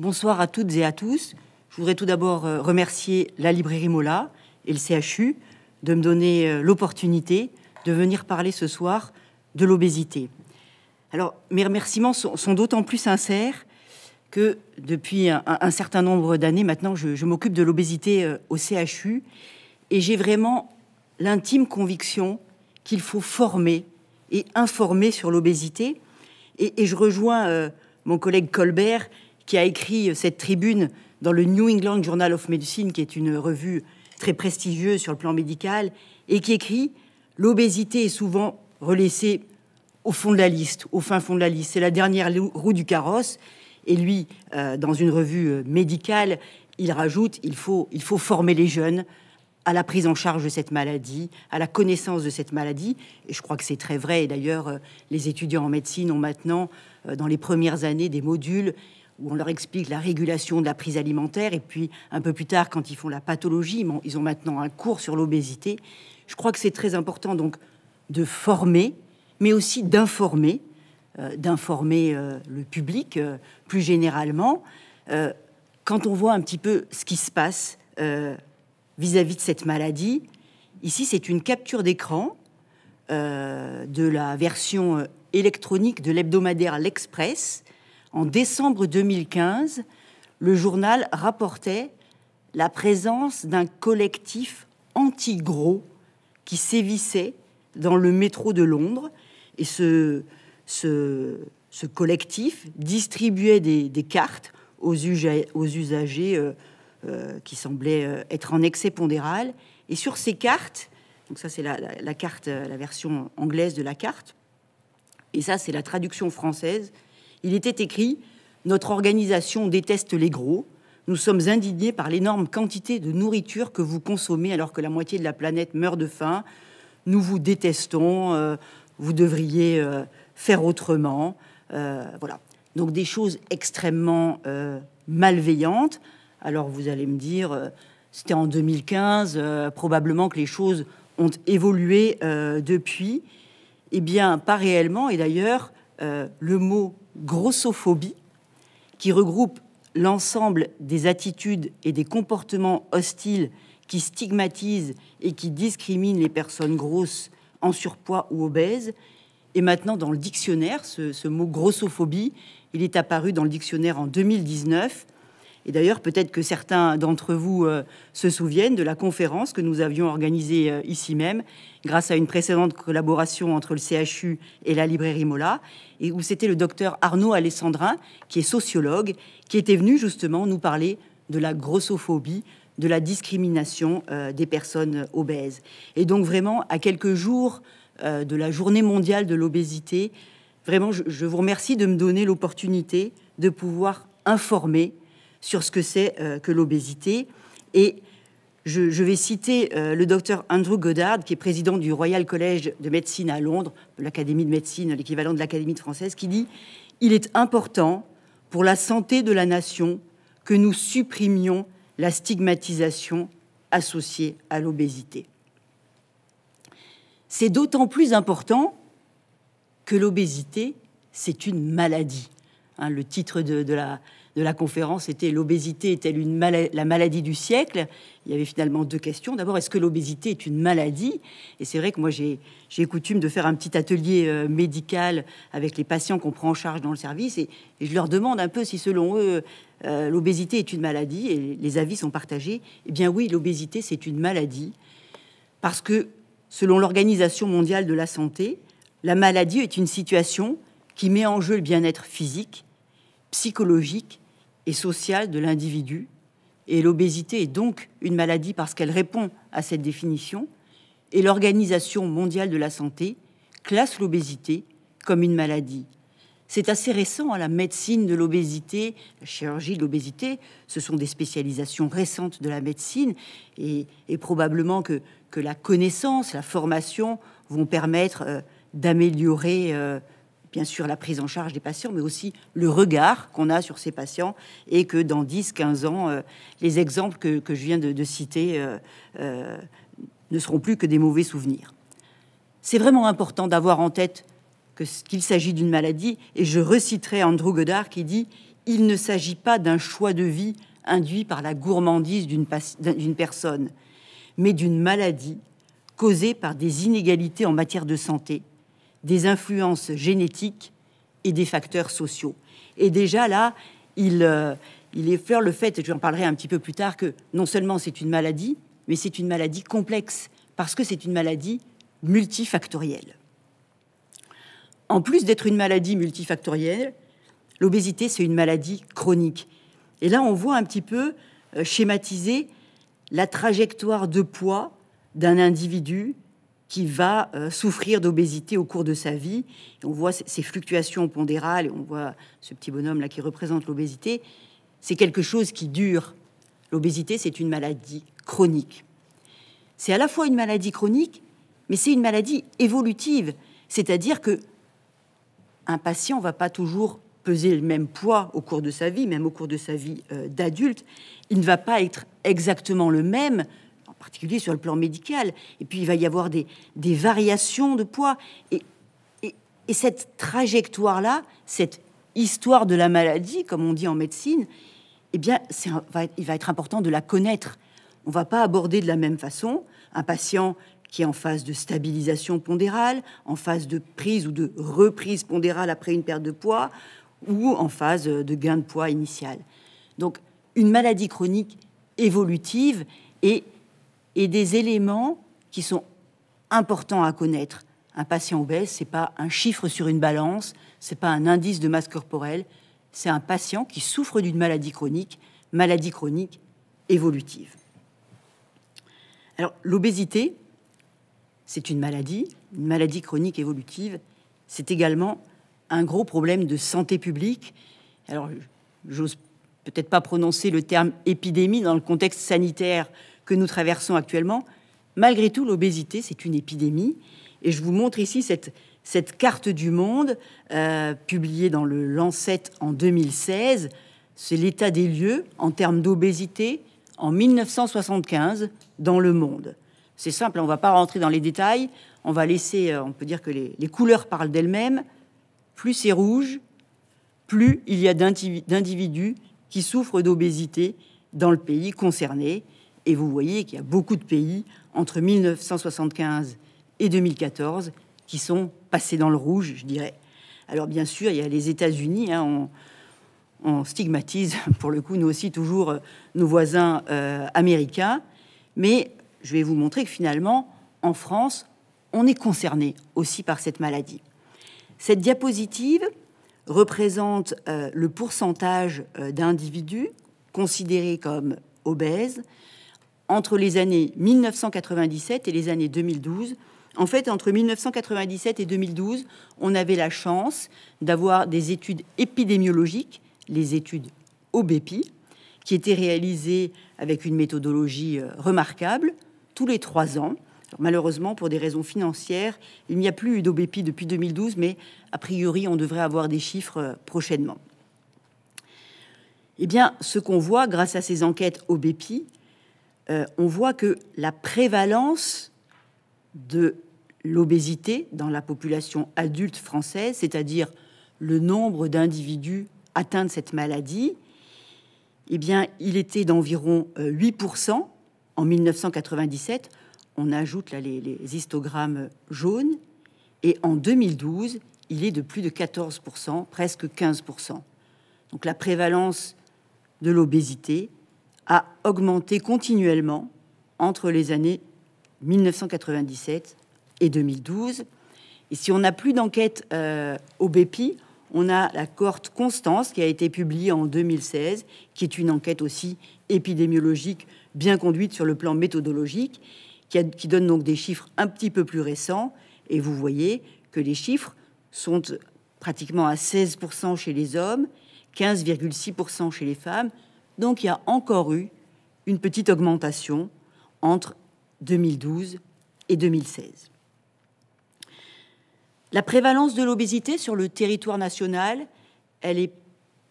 Bonsoir à toutes et à tous. Je voudrais tout d'abord euh, remercier la librairie Mola et le CHU de me donner euh, l'opportunité de venir parler ce soir de l'obésité. Alors, mes remerciements sont, d'autant plus sincères que depuis un, certain nombre d'années maintenant, je, m'occupe de l'obésité euh, au CHU et j'ai vraiment l'intime conviction qu'il faut former et informer sur l'obésité. Et, je rejoins mon collègue Colbert qui a écrit euh, cette tribune dans le New England Journal of Medicine, qui est une revue très prestigieuse sur le plan médical, et qui écrit L'obésité est souvent relaissée au fond de la liste, au fin fond de la liste. C'est la dernière roue du carrosse. Et lui, euh, dans une revue euh, médicale, il rajoute il faut, il faut former les jeunes à la prise en charge de cette maladie, à la connaissance de cette maladie. Et je crois que c'est très vrai. Et d'ailleurs, les étudiants en médecine ont maintenant, dans les premières années, des modules où on leur explique la régulation de la prise alimentaire, et puis un peu plus tard, quand ils font la pathologie, ils ont maintenant un cours sur l'obésité. Je crois que c'est très important donc de former, mais aussi d'informer, euh, d'informer euh, le public euh, plus généralement. quand on voit un petit peu ce qui se passe vis à -vis de cette maladie, ici c'est une capture d'écran de la version électronique de l'hebdomadaire L'Express en décembre 2015, le journal rapportait la présence d'un collectif anti-gros qui sévissait dans le métro de Londres. Et ce, ce, collectif distribuait des, cartes aux, usagers, euh, euh, qui semblaient euh, être en excès pondéral. Et sur ces cartes, donc ça c'est carte, la version anglaise de la carte, et ça c'est la traduction française, il était écrit Notre organisation déteste les gros. Nous sommes indignés par l'énorme quantité de nourriture que vous consommez alors que la moitié de la planète meurt de faim. Nous vous détestons. Euh, vous devriez euh, faire autrement. Euh, voilà. Donc des choses extrêmement malveillantes. Alors vous allez me dire, c'était en 2015, probablement que les choses ont évolué depuis. Eh bien, pas réellement. Et d'ailleurs, le mot grossophobie, qui regroupe l'ensemble des attitudes et des comportements hostiles qui stigmatisent et qui discriminent les personnes grosses, en surpoids ou obèses. Et maintenant, dans le dictionnaire, ce, mot grossophobie, il est apparu dans le dictionnaire en 2019 et d'ailleurs, peut-être que certains d'entre vous euh, se souviennent de la conférence que nous avions organisée euh, ici même, grâce à une précédente collaboration entre le CHU et la librairie Mola, et où c'était le docteur Arnaud Alessandrin, qui est sociologue, qui était venu justement nous parler de la grossophobie, de la discrimination euh, des personnes obèses. Et donc vraiment, à quelques jours de la journée mondiale de l'obésité, vraiment, je vous remercie de me donner l'opportunité de pouvoir informer sur ce que c'est euh, que l'obésité. Et je, vais citer euh, le docteur Andrew Goddard, qui est président du Royal College de médecine à Londres, l'Académie de médecine, l'équivalent de l'Académie de française, qui dit Il est important pour la santé de la nation que nous supprimions la stigmatisation associée à l'obésité. C'est d'autant plus important que l'obésité, c'est une maladie. Hein, le titre de la, de la conférence était l'obésité est-elle une la maladie du siècle Il y avait finalement deux questions. D'abord, est-ce que l'obésité est une maladie Et c'est vrai que moi, j'ai coutume de faire un petit atelier euh, médical avec les patients qu'on prend en charge dans le service et, je leur demande un peu si, selon eux, euh, l'obésité est une maladie et les avis sont partagés. Eh bien, oui, l'obésité, c'est une maladie parce que, selon l'Organisation mondiale de la santé, la maladie est une situation qui met en jeu le bien-être physique, psychologique et sociale de l'individu. Et l'obésité est donc une maladie parce qu'elle répond à cette définition. Et l'Organisation mondiale de la santé classe l'obésité comme une maladie. C'est assez récent, hein, la médecine de l'obésité, la chirurgie de l'obésité, ce sont des spécialisations récentes de la médecine et, probablement que, la connaissance, la formation vont permettre euh, d'améliorer euh, bien sûr la prise en charge des patients, mais aussi le regard qu'on a sur ces patients et que dans 10-15 ans, euh, les exemples que, je viens de, citer euh, euh, ne seront plus que des mauvais souvenirs. C'est vraiment important d'avoir en tête qu'il s'agit d'une maladie, et je reciterai Andrew Goddard qui dit « Il ne s'agit pas d'un choix de vie induit par la gourmandise d'une personne, mais d'une maladie causée par des inégalités en matière de santé, des influences génétiques et des facteurs sociaux. Et déjà là, il, euh, est effleure le fait, et en parlerai un petit peu plus tard, que non seulement c'est une maladie, mais c'est une maladie complexe, parce que c'est une maladie multifactorielle. En plus d'être une maladie multifactorielle, l'obésité, c'est une maladie chronique. Et là, on voit un petit peu euh, schématiser la trajectoire de poids d'un individu qui va euh, souffrir d'obésité au cours de sa vie. on voit ces fluctuations pondérales, on voit ce petit bonhomme-là qui représente l'obésité. C'est quelque chose qui dure. L'obésité, c'est une maladie chronique. C'est à la fois une maladie chronique, mais c'est une maladie évolutive. C'est-à-dire que un patient ne va pas toujours peser le même poids au cours de sa vie, même au cours de sa vie euh, d'adulte. Il ne va pas être exactement le même particulier sur le plan médical. Et puis, il va y avoir des, variations de poids. Et, cette trajectoire-là, cette histoire de la maladie, comme on dit en médecine, eh bien, c'est il va être important de la connaître. On ne va pas aborder de la même façon un patient qui est en phase de stabilisation pondérale, en phase de prise ou de reprise pondérale après une perte de poids, ou en phase de gain de poids initial. Donc, une maladie chronique évolutive et et des éléments qui sont importants à connaître. Un patient obèse, n'est pas un chiffre sur une balance, ce n'est pas un indice de masse corporelle, c'est un patient qui souffre d'une maladie chronique, maladie chronique évolutive. Alors l'obésité, c'est une maladie, une maladie chronique évolutive, c'est également un gros problème de santé publique. Alors j'ose peut-être pas prononcer le terme épidémie dans le contexte sanitaire que nous traversons actuellement, malgré tout, l'obésité, c'est une épidémie. Et je vous montre ici cette, cette carte du monde euh, publiée dans le Lancet en 2016. C'est l'état des lieux en termes d'obésité en 1975 dans le monde. C'est simple, on ne va pas rentrer dans les détails. On va laisser, euh, on peut dire que les, les couleurs parlent d'elles-mêmes. Plus c'est rouge, plus il y a d'individus qui souffrent d'obésité dans le pays concerné. Et vous voyez qu'il y a beaucoup de pays entre 1975 et 2014 qui sont passés dans le rouge, je dirais. Alors bien sûr, il y a les États-Unis. Hein, on, stigmatise, pour le coup, nous aussi toujours euh, nos voisins euh, américains. Mais je vais vous montrer que finalement, en France, on est concerné aussi par cette maladie. Cette diapositive représente euh, le pourcentage d'individus considérés comme obèses entre les années 1997 et les années 2012. En fait, entre 1997 et 2012, on avait la chance d'avoir des études épidémiologiques, les études OBEPI, qui étaient réalisées avec une méthodologie euh, remarquable tous les trois ans. malheureusement, pour des raisons financières, il n'y a plus eu d'OBEPI depuis 2012, mais a priori, on devrait avoir des chiffres euh, prochainement. Eh bien, ce qu'on voit grâce à ces enquêtes OBEPI, euh, on voit que la prévalence de l'obésité dans la population adulte française, c'est-à-dire le nombre d'individus atteints de cette maladie, eh bien, il était d'environ 8% euh, en 1997. On ajoute les, histogrammes jaunes. Et en 2012, il est de plus de 14%, presque 15%. Donc la prévalence de l'obésité a augmenté continuellement entre les années 1997 et 2012. Et si on n'a plus d'enquête euh, au BEPI, on a la cohorte Constance qui a été publiée en 2016, qui est une enquête aussi épidémiologique bien conduite sur le plan méthodologique, qui, qui donne donc des chiffres un petit peu plus récents. Et vous voyez que les chiffres sont pratiquement à 16% chez les hommes, 15,6% chez les femmes, donc il y a encore eu une petite augmentation entre 2012 et 2016. La prévalence de l'obésité sur le territoire national, elle n'est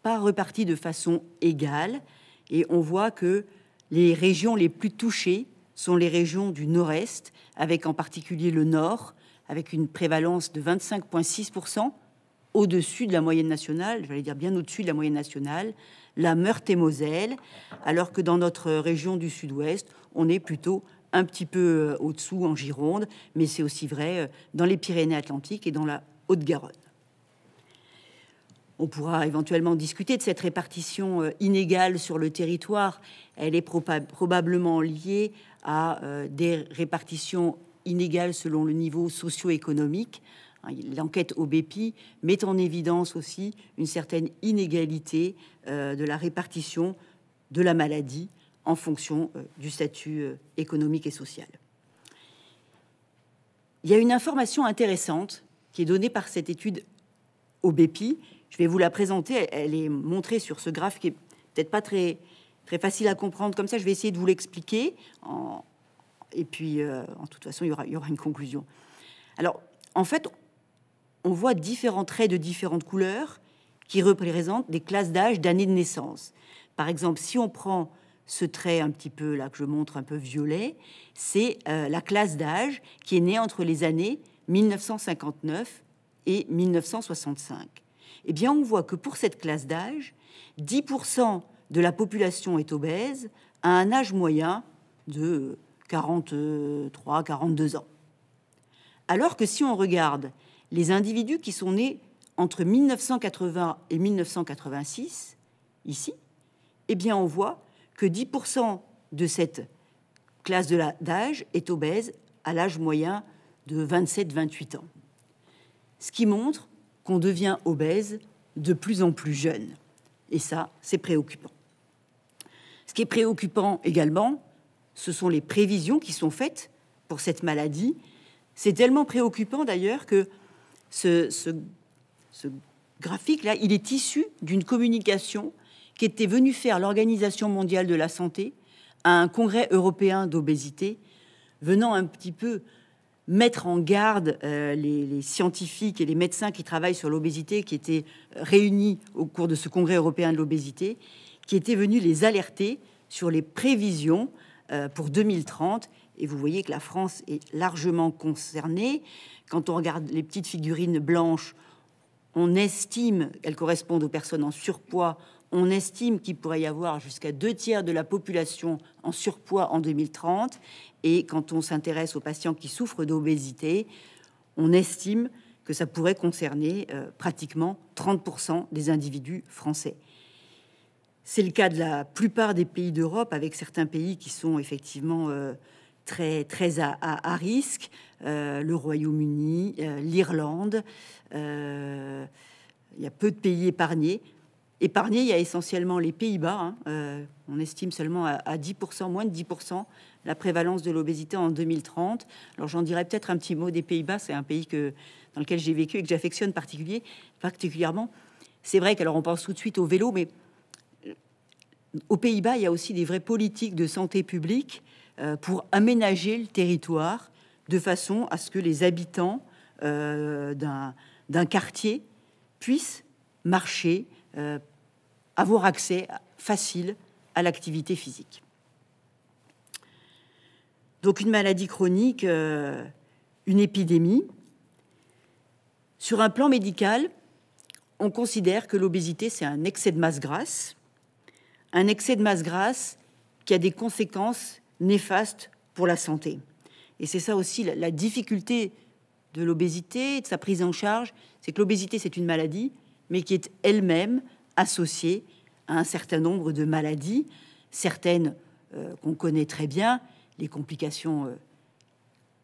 pas repartie de façon égale et on voit que les régions les plus touchées sont les régions du nord-est, avec en particulier le nord, avec une prévalence de 25,6% au-dessus de la moyenne nationale, j'allais dire bien au-dessus de la moyenne nationale, la Meurthe-et-Moselle, alors que dans notre région du Sud-Ouest, on est plutôt un petit peu euh, au-dessous en Gironde, mais c'est aussi vrai euh, dans les Pyrénées-Atlantiques et dans la Haute-Garonne. On pourra éventuellement discuter de cette répartition euh, inégale sur le territoire. Elle est probablement liée à des répartitions inégales selon le niveau socio-économique. Hein, l'enquête OBEPI met en évidence aussi une certaine inégalité euh, de la répartition de la maladie en fonction euh, du statut euh, économique et social. Il y a une information intéressante qui est donnée par cette étude OBEPI. Je vais vous la présenter. Elle est montrée sur ce graphe qui est peut-être pas très, très facile à comprendre comme ça. Je vais essayer de vous l'expliquer. Et puis, en toute façon, il y, aura, il y aura une conclusion. Alors, en fait, on voit différents traits de différentes couleurs qui représentent des classes d'âge d'années de naissance. Par exemple, si on prend ce trait un petit peu là que je montre un peu violet, c'est euh, la classe d'âge qui est née entre les années 1959 et 1965. Eh bien, on voit que pour cette classe d'âge, 10% de la population est obèse à un âge moyen de 43-42 ans. Alors que si on regarde les individus qui sont nés entre 1980 et 1986, ici, eh bien on voit que 10% de cette classe d'âge est obèse à l'âge moyen de 27-28 ans. Ce qui montre qu'on devient obèse de plus en plus jeune. Et ça, c'est préoccupant. Ce qui est préoccupant également, ce sont les prévisions qui sont faites pour cette maladie. C'est tellement préoccupant d'ailleurs que ce, graphique-là, il est issu d'une communication qui était venue faire l'Organisation mondiale de la santé à un congrès européen d'obésité, venant un petit peu mettre en garde euh, les, scientifiques et les médecins qui travaillent sur l'obésité, qui étaient réunis au cours de ce congrès européen de l'obésité, qui étaient venu les alerter sur les prévisions euh, pour 2030 et vous voyez que la France est largement concernée. Quand on regarde les petites figurines blanches, on estime qu'elles correspondent aux personnes en surpoids. On estime qu'il pourrait y avoir jusqu'à deux tiers de la population en surpoids en 2030. Et quand on s'intéresse aux patients qui souffrent d'obésité, on estime que ça pourrait concerner euh, pratiquement 30% des individus français. C'est le cas de la plupart des pays d'Europe, avec certains pays qui sont effectivement euh, très, à, risque, euh, le Royaume-Uni, euh, l'Irlande. Euh, il y a peu de pays épargnés. Épargnés, il y a essentiellement les Pays-Bas. Hein. on estime seulement à, 10%, moins de 10%, la prévalence de l'obésité en 2030. Alors j'en dirais peut-être un petit mot des Pays-Bas. C'est un pays que, dans lequel j'ai vécu et que j'affectionne particulièrement. C'est vrai qu'alors on pense tout de suite au vélo, mais aux Pays-Bas, il y a aussi des vraies politiques de santé publique euh, pour aménager le territoire de façon à ce que les habitants euh, d'un quartier puissent marcher, euh, avoir accès facile à l'activité physique. Donc une maladie chronique, une épidémie. Sur un plan médical, on considère que l'obésité, c'est un excès de masse grasse, un excès de masse grasse qui a des conséquences néfaste pour la santé. Et c'est ça aussi la, difficulté de l'obésité, de sa prise en charge, c'est que l'obésité, c'est une maladie, mais qui est elle-même associée à un certain nombre de maladies, certaines euh, qu'on connaît très bien, les complications euh,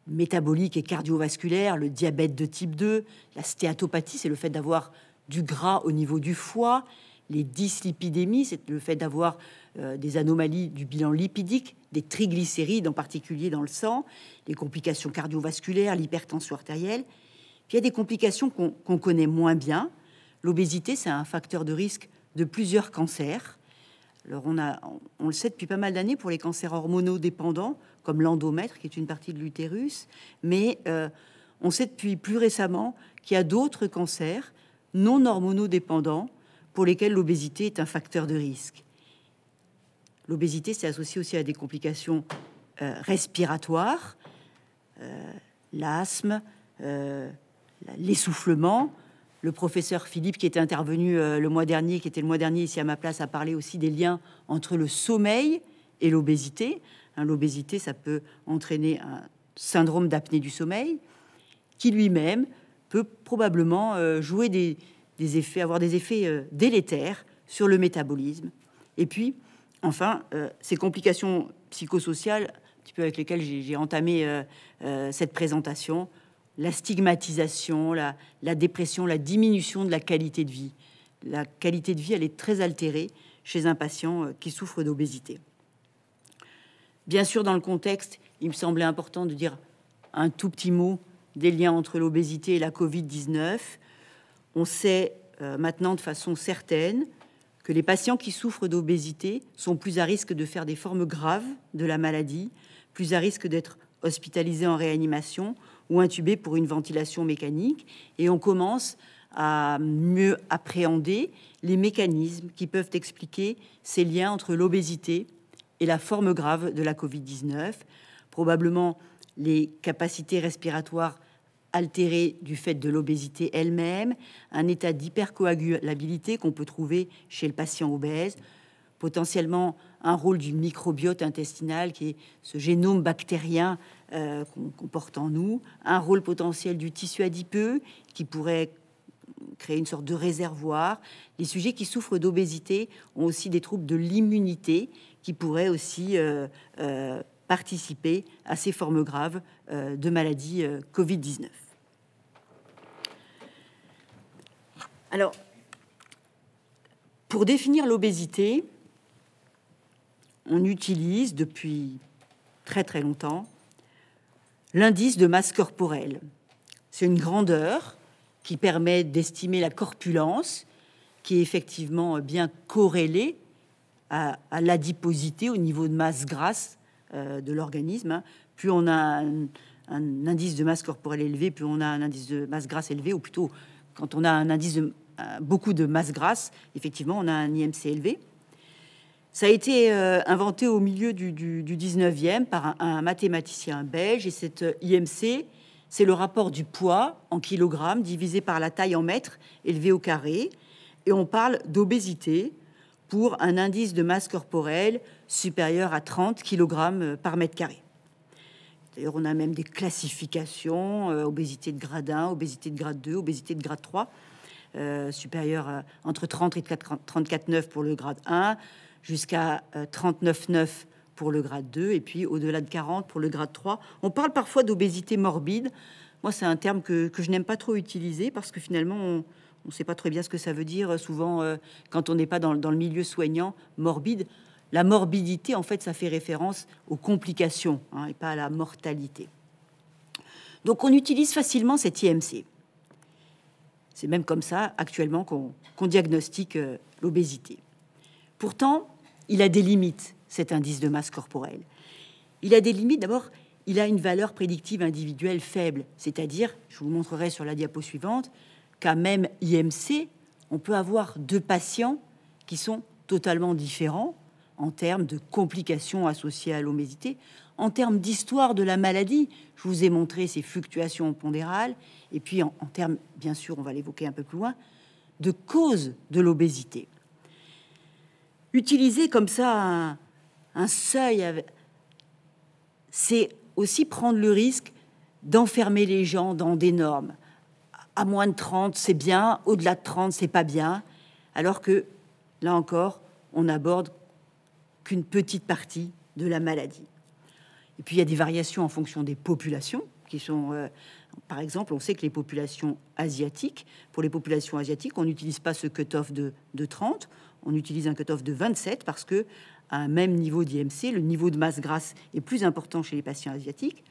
métaboliques et cardiovasculaires, le diabète de type 2, la stéatopathie, c'est le fait d'avoir du gras au niveau du foie, les dyslipidémies, c'est le fait d'avoir euh, des anomalies du bilan lipidique, des triglycérides, en particulier dans le sang, les complications cardiovasculaires, l'hypertension artérielle. Puis il y a des complications qu'on connaît moins bien. L'obésité, c'est un facteur de risque de plusieurs cancers. Alors on, le sait depuis pas mal d'années pour les cancers hormonodépendants, comme l'endomètre, qui est une partie de l'utérus, mais euh, on sait depuis plus récemment qu'il y a d'autres cancers non hormonodépendants pour lesquels l'obésité est un facteur de risque. L'obésité s'est associé aussi à des complications euh, respiratoires, euh, l'asthme, euh, l'essoufflement. Le professeur Philippe, qui était intervenu le mois dernier, qui était le mois dernier ici à ma place, a parlé aussi des liens entre le sommeil et l'obésité. Hein, l'obésité, ça peut entraîner un syndrome d'apnée du sommeil, qui lui-même peut probablement jouer des, des, effets, avoir des effets délétères sur le métabolisme. Et puis, enfin, euh, ces complications psychosociales, un petit peu avec lesquelles j'ai entamé euh, euh, cette présentation, la stigmatisation, la, la, dépression, la diminution de la qualité de vie. La qualité de vie, elle est très altérée chez un patient qui souffre d'obésité. Bien sûr, dans le contexte, il me semblait important de dire un tout petit mot des liens entre l'obésité et la Covid-19. On sait maintenant de façon certaine que les patients qui souffrent d'obésité sont plus à risque de faire des formes graves de la maladie, plus à risque d'être hospitalisés en réanimation ou intubés pour une ventilation mécanique. Et on commence à mieux appréhender les mécanismes qui peuvent expliquer ces liens entre l'obésité et la forme grave de la Covid-19. Probablement les capacités respiratoires altéré du fait de l'obésité elle-même, un état d'hypercoagulabilité qu'on peut trouver chez le patient obèse, potentiellement un rôle du microbiote intestinal, qui est ce génome bactérien euh, qu'on porte en nous, un rôle potentiel du tissu adipeux, qui pourrait créer une sorte de réservoir. Les sujets qui souffrent d'obésité ont aussi des troubles de l'immunité, qui pourraient aussi euh, euh, participer à ces formes graves de maladie Covid-19. Alors, pour définir l'obésité, on utilise depuis très très longtemps l'indice de masse corporelle. C'est une grandeur qui permet d'estimer la corpulence, qui est effectivement bien corrélée à, l'adiposité au niveau de masse grasse euh, de l'organisme. Hein. Plus on a un, un, indice de masse corporelle élevé, plus on a un indice de masse grasse élevé, ou plutôt quand on a un indice de euh, beaucoup de masse grasse, effectivement, on a un IMC élevé. Ça a été euh, inventé au milieu du, du, 19e par un, mathématicien belge. Et cet euh, IMC, c'est le rapport du poids en kilogrammes divisé par la taille en mètres élevé au carré. Et on parle d'obésité pour un indice de masse corporelle supérieur à 30 kg par mètre carré. D'ailleurs, on a même des classifications, obésité de grade 1, obésité de grade 2, obésité de grade 3. Euh, supérieure euh, entre 30 et 34,9 pour le grade 1, jusqu'à 39,9 euh, pour le grade 2, et puis au-delà de 40 pour le grade 3. On parle parfois d'obésité morbide. Moi, c'est un terme que, que je n'aime pas trop utiliser parce que finalement, on ne sait pas très bien ce que ça veut dire. Souvent, quand on n'est pas dans, dans, le milieu soignant, morbide, la morbidité, en fait, ça fait référence aux complications hein, et pas à la mortalité. Donc, on utilise facilement cet IMC. C'est même comme ça actuellement qu'on diagnostique euh, l'obésité. Pourtant, il a des limites, cet indice de masse corporelle. Il a des limites, d'abord, il a une valeur prédictive individuelle faible, c'est-à-dire, je vous montrerai sur la diapo suivante, qu'à même IMC, on peut avoir deux patients qui sont totalement différents en termes de complications associées à l'obésité, en termes d'histoire de la maladie, je vous ai montré ces fluctuations pondérales, et puis en, termes, bien sûr, on va l'évoquer un peu plus loin, de cause de l'obésité. Utiliser comme ça un, seuil, c'est aussi prendre le risque d'enfermer les gens dans des normes. À moins de 30, c'est bien, au-delà de 30, c'est pas bien, alors que, là encore, on n'aborde qu'une petite partie de la maladie. Et puis il y a des variations en fonction des populations qui sont, euh, par exemple, on sait que les populations asiatiques, pour les populations asiatiques, on n'utilise pas ce cut-off de, 30, on utilise un cut-off de 27 parce que à un même niveau d'IMC, le niveau de masse grasse est plus important chez les patients asiatiques.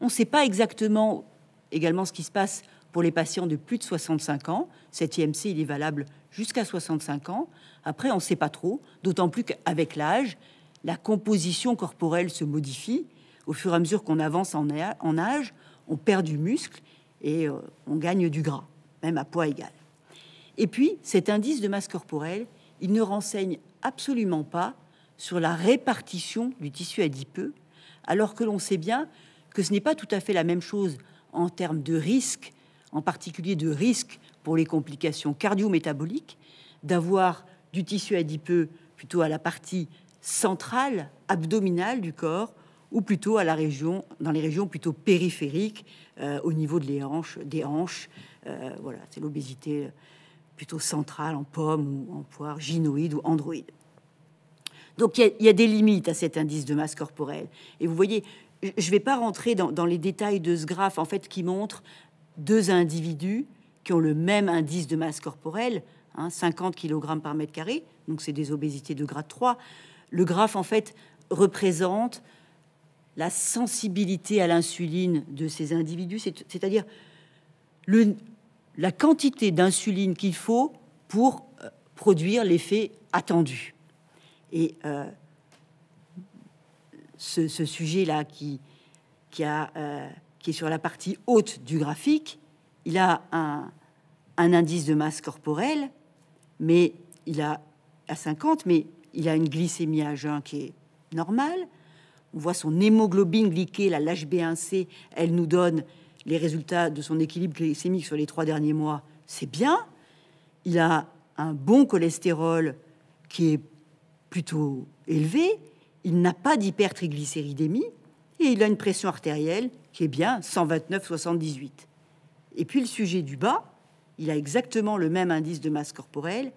On ne sait pas exactement également ce qui se passe pour les patients de plus de 65 ans. Cet IMC, il est valable jusqu'à 65 ans. Après, on ne sait pas trop, d'autant plus qu'avec l'âge, la composition corporelle se modifie au fur et à mesure qu'on avance en âge, on perd du muscle et euh, on gagne du gras, même à poids égal. Et puis, cet indice de masse corporelle, il ne renseigne absolument pas sur la répartition du tissu adipeux, alors que l'on sait bien que ce n'est pas tout à fait la même chose en termes de risque, en particulier de risque pour les complications cardio-métaboliques, d'avoir du tissu adipeux plutôt à la partie centrale, abdominale du corps, ou plutôt à la région, dans les régions plutôt périphériques, euh, au niveau de les hanches, des hanches. Euh, voilà, c'est l'obésité euh, plutôt centrale en pomme ou en poire, gynoïde ou androïde. Donc il y, a des limites à cet indice de masse corporelle. Et vous voyez, je ne vais pas rentrer dans, les détails de ce graphe, en fait, qui montre deux individus qui ont le même indice de masse corporelle, 50 hein, kg par mètre carré, donc c'est des obésités de grade 3. Le graphe, en fait, représente la sensibilité à l'insuline de ces individus, c'est-à-dire la quantité d'insuline qu'il faut pour euh, produire l'effet attendu. Et euh, ce, sujet-là euh, qui, est sur la partie haute du graphique, il a un, indice de masse corporelle, mais il a à 50, mais il a une glycémie à jeun qui est normale on voit son hémoglobine glyquée, la l'HB1C, elle nous donne les résultats de son équilibre glycémique sur les trois derniers mois, c'est bien. Il a un bon cholestérol qui est plutôt élevé. Il n'a pas d'hypertriglycéridémie et il a une pression artérielle qui est bien 129-78. Et puis le sujet du bas, il a exactement le même indice de masse corporelle.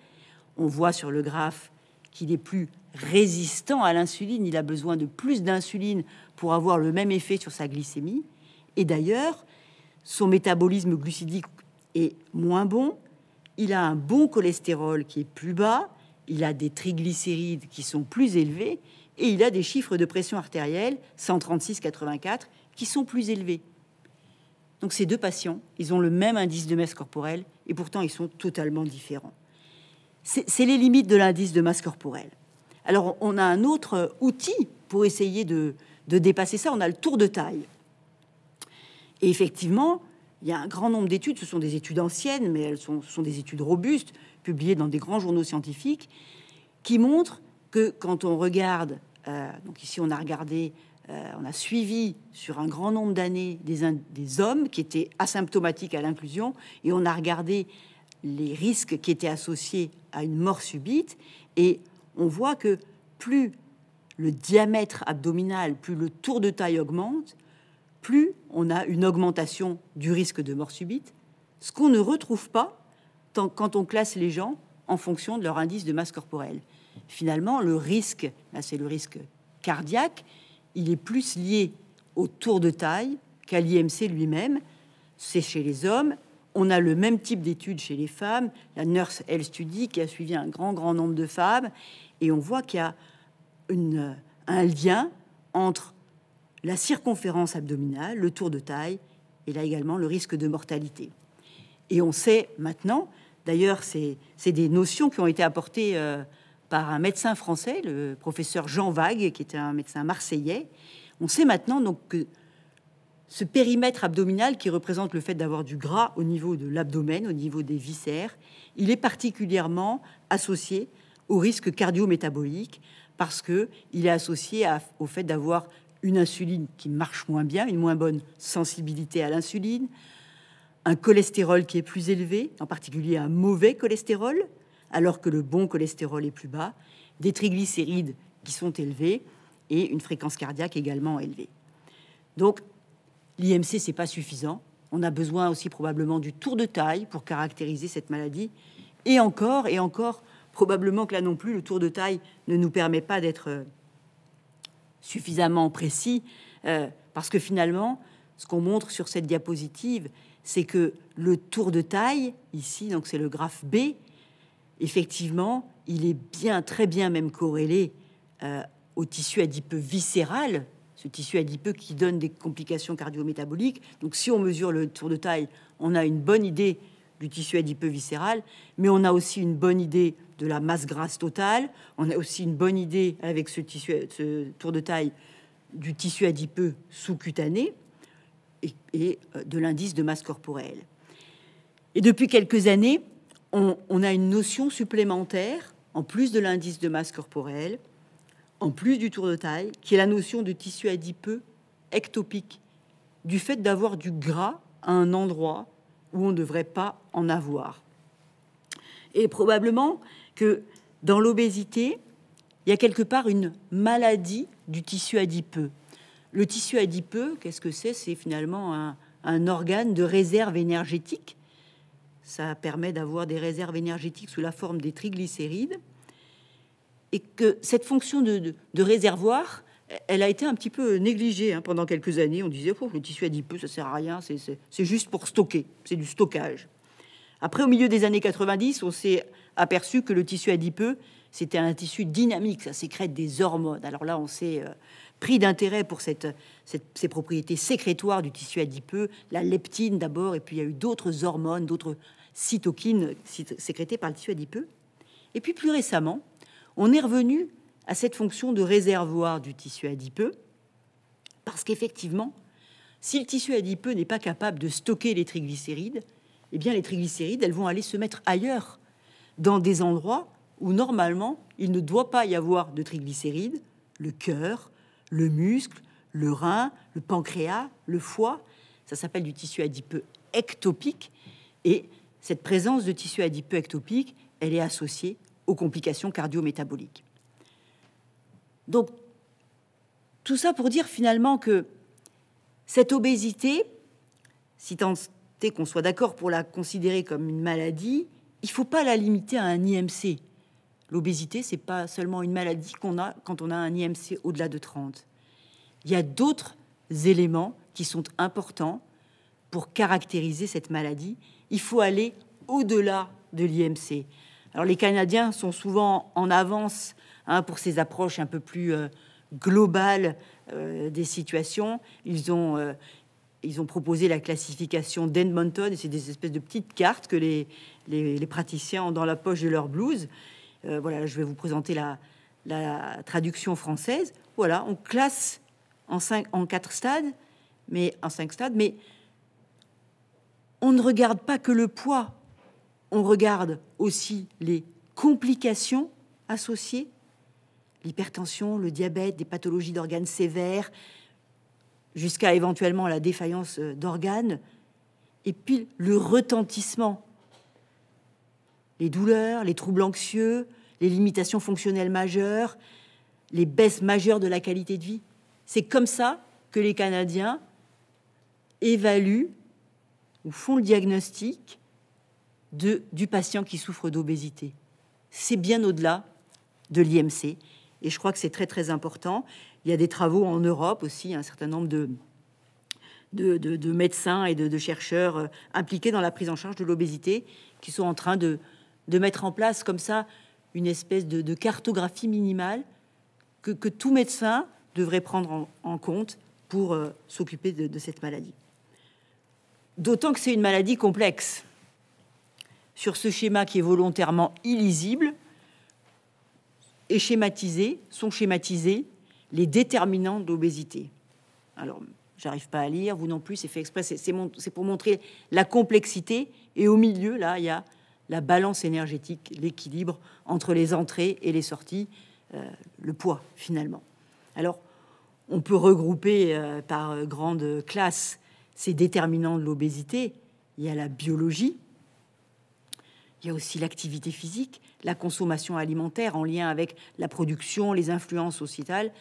On voit sur le graphe qu'il est plus résistant à l'insuline, il a besoin de plus d'insuline pour avoir le même effet sur sa glycémie. Et d'ailleurs, son métabolisme glucidique est moins bon, il a un bon cholestérol qui est plus bas, il a des triglycérides qui sont plus élevés et il a des chiffres de pression artérielle 136-84 qui sont plus élevés. Donc ces deux patients, ils ont le même indice de masse corporelle et pourtant ils sont totalement différents c'est les limites de l'indice de masse corporelle. Alors, on a un autre outil pour essayer de, dépasser ça. On a le tour de taille. Et effectivement, il y a un grand nombre d'études. Ce sont des études anciennes, mais elles sont, des études robustes, publiées dans des grands journaux scientifiques, qui montrent que quand on regarde, euh, donc ici on a regardé, euh, on a suivi sur un grand nombre d'années des hommes qui étaient asymptomatiques à l'inclusion, et on a regardé les risques qui étaient associés à une mort subite. Et on voit que plus le diamètre abdominal, plus le tour de taille augmente, plus on a une augmentation du risque de mort subite, ce qu'on ne retrouve pas quand on classe les gens en fonction de leur indice de masse corporelle. Finalement, le risque, c'est le risque cardiaque, il est plus lié au tour de taille qu'à l'IMC lui-même. C'est chez les hommes, on a le même type d'études chez les femmes, la Nurse Health Study qui a suivi un grand, grand nombre de femmes, et on voit qu'il y a une, un lien entre la circonférence abdominale, le tour de taille, et là également le risque de mortalité. Et on sait maintenant, d'ailleurs, c'est des notions qui ont été apportées euh, par un médecin français, le professeur Jean Vague, qui était un médecin marseillais. On sait maintenant donc que ce périmètre abdominal qui représente le fait d'avoir du gras au niveau de l'abdomen, au niveau des viscères, il est particulièrement associé au risque cardio-métabolique parce qu'il est associé au fait d'avoir une insuline qui marche moins bien, une moins bonne sensibilité à l'insuline, un cholestérol qui est plus élevé, en particulier un mauvais cholestérol, alors que le bon cholestérol est plus bas, des triglycérides qui sont élevés et une fréquence cardiaque également élevée. Donc L'IMC, n'est pas suffisant. On a besoin aussi probablement du tour de taille pour caractériser cette maladie. Et encore, et encore, probablement que là non plus, le tour de taille ne nous permet pas d'être euh, suffisamment précis, euh, parce que finalement, ce qu'on montre sur cette diapositive, c'est que le tour de taille, ici, donc c'est le graphe B, effectivement, il est bien, très bien même corrélé euh, au tissu adipeux viscéral du tissu adipeux qui donne des complications cardiométaboliques. Donc si on mesure le tour de taille, on a une bonne idée du tissu adipeux viscéral, mais on a aussi une bonne idée de la masse grasse totale, on a aussi une bonne idée avec ce, tissu, ce tour de taille du tissu adipeux sous-cutané et, euh, de l'indice de masse corporelle. Et depuis quelques années, on a une notion supplémentaire, en plus de l'indice de masse corporelle, en plus du tour de taille, qui est la notion de tissu adipeux ectopique, du fait d'avoir du gras à un endroit où on ne devrait pas en avoir. Et probablement que dans l'obésité, il y a quelque part une maladie du tissu adipeux. Le tissu adipeux, qu'est-ce que c'est C'est finalement un, un organe de réserve énergétique. Ça permet d'avoir des réserves énergétiques sous la forme des triglycérides et que cette fonction de, réservoir, elle a été un petit peu négligée hein, pendant quelques années. On disait, que oh, le tissu adipeux, ça sert à rien, c'est juste pour stocker, c'est du stockage. Après, au milieu des années 90, on s'est aperçu que le tissu adipeux, c'était un tissu dynamique, ça sécrète des hormones. Alors là, on s'est euh, pris d'intérêt pour ces propriétés sécrétoires du tissu adipeux, la leptine d'abord, et puis il y a eu d'autres hormones, d'autres cytokines sécrétées par le tissu adipeux. Et puis plus récemment, on est revenu à cette fonction de réservoir du tissu adipeux, parce qu'effectivement, si le tissu adipeux n'est pas capable de stocker les triglycérides, eh bien les triglycérides, elles vont aller se mettre ailleurs, dans des endroits où normalement il ne doit pas y avoir de triglycérides, le cœur, le muscle, le rein, le pancréas, le foie. Ça s'appelle du tissu adipeux ectopique. Et cette présence de tissu adipeux ectopique, elle est associée aux complications cardio-métaboliques. Donc, tout ça pour dire finalement que cette obésité, si tant est qu'on soit d'accord pour la considérer comme une maladie, il ne faut pas la limiter à un IMC. L'obésité, c'est pas seulement une maladie qu'on a quand on a un IMC au-delà de 30. Il y a d'autres éléments qui sont importants pour caractériser cette maladie. Il faut aller au-delà de l'IMC. Alors les Canadiens sont souvent en avance hein, pour ces approches un peu plus euh, globales euh, des situations. Ils ont, euh, ils ont proposé la classification d'Edmonton, et c'est des espèces de petites cartes que les, les, les, praticiens ont dans la poche de leur blouse. voilà, je vais vous présenter la, la traduction française. Voilà, on classe en, cinq, en quatre stades, mais en cinq stades, mais on ne regarde pas que le poids, on regarde aussi les complications associées, l'hypertension, le diabète, des pathologies d'organes sévères, jusqu'à éventuellement la défaillance euh, d'organes, et puis le retentissement, les douleurs, les troubles anxieux, les limitations fonctionnelles majeures, les baisses majeures de la qualité de vie. C'est comme ça que les Canadiens évaluent ou font le diagnostic du patient qui souffre d'obésité. C'est bien au-delà de l'IMC. Et je crois que c'est très très important. Il y a des travaux en Europe aussi, un certain nombre de, médecins et de, chercheurs euh, impliqués dans la prise en charge de l'obésité qui sont en train de, mettre en place comme ça une espèce de, cartographie minimale que, tout médecin devrait prendre en, compte pour euh, s'occuper de cette maladie. D'autant que c'est une maladie complexe sur ce schéma qui est volontairement illisible et schématisé, sont schématisés les déterminants d'obésité. Alors, j'arrive pas à lire, vous non plus, c'est fait exprès, c'est pour montrer la complexité. Et au milieu, là, il y a la balance énergétique, l'équilibre entre les entrées et les sorties, euh, le poids finalement. Alors, on peut regrouper euh, par euh, grande classe ces déterminants de l'obésité. Il y a la biologie, il y a aussi l'activité physique, la consommation alimentaire en lien avec la production, les influences sociétales,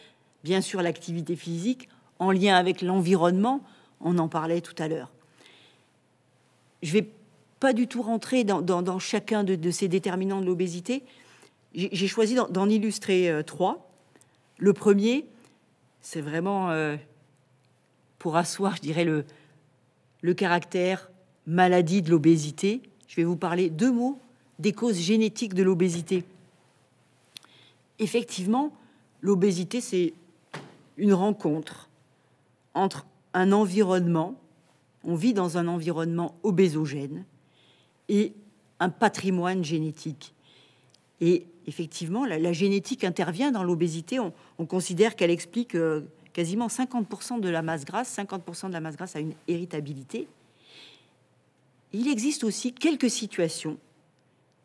bien sûr l'activité physique en lien avec l'environnement, on en parlait tout à l'heure. Je vais pas du tout rentrer dans, chacun de, ces déterminants de l'obésité. J'ai choisi d'en illustrer euh, trois. Le premier, c'est vraiment euh, pour asseoir, je dirais, le caractère maladie de l'obésité, je vais vous parler deux mots des causes génétiques de l'obésité. Effectivement, l'obésité, c'est une rencontre entre un environnement, on vit dans un environnement obésogène, et un patrimoine génétique. Et effectivement, la, génétique intervient dans l'obésité. On, considère qu'elle explique euh, quasiment 50% de la masse grasse, 50% de la masse grasse a une héritabilité il existe aussi quelques situations,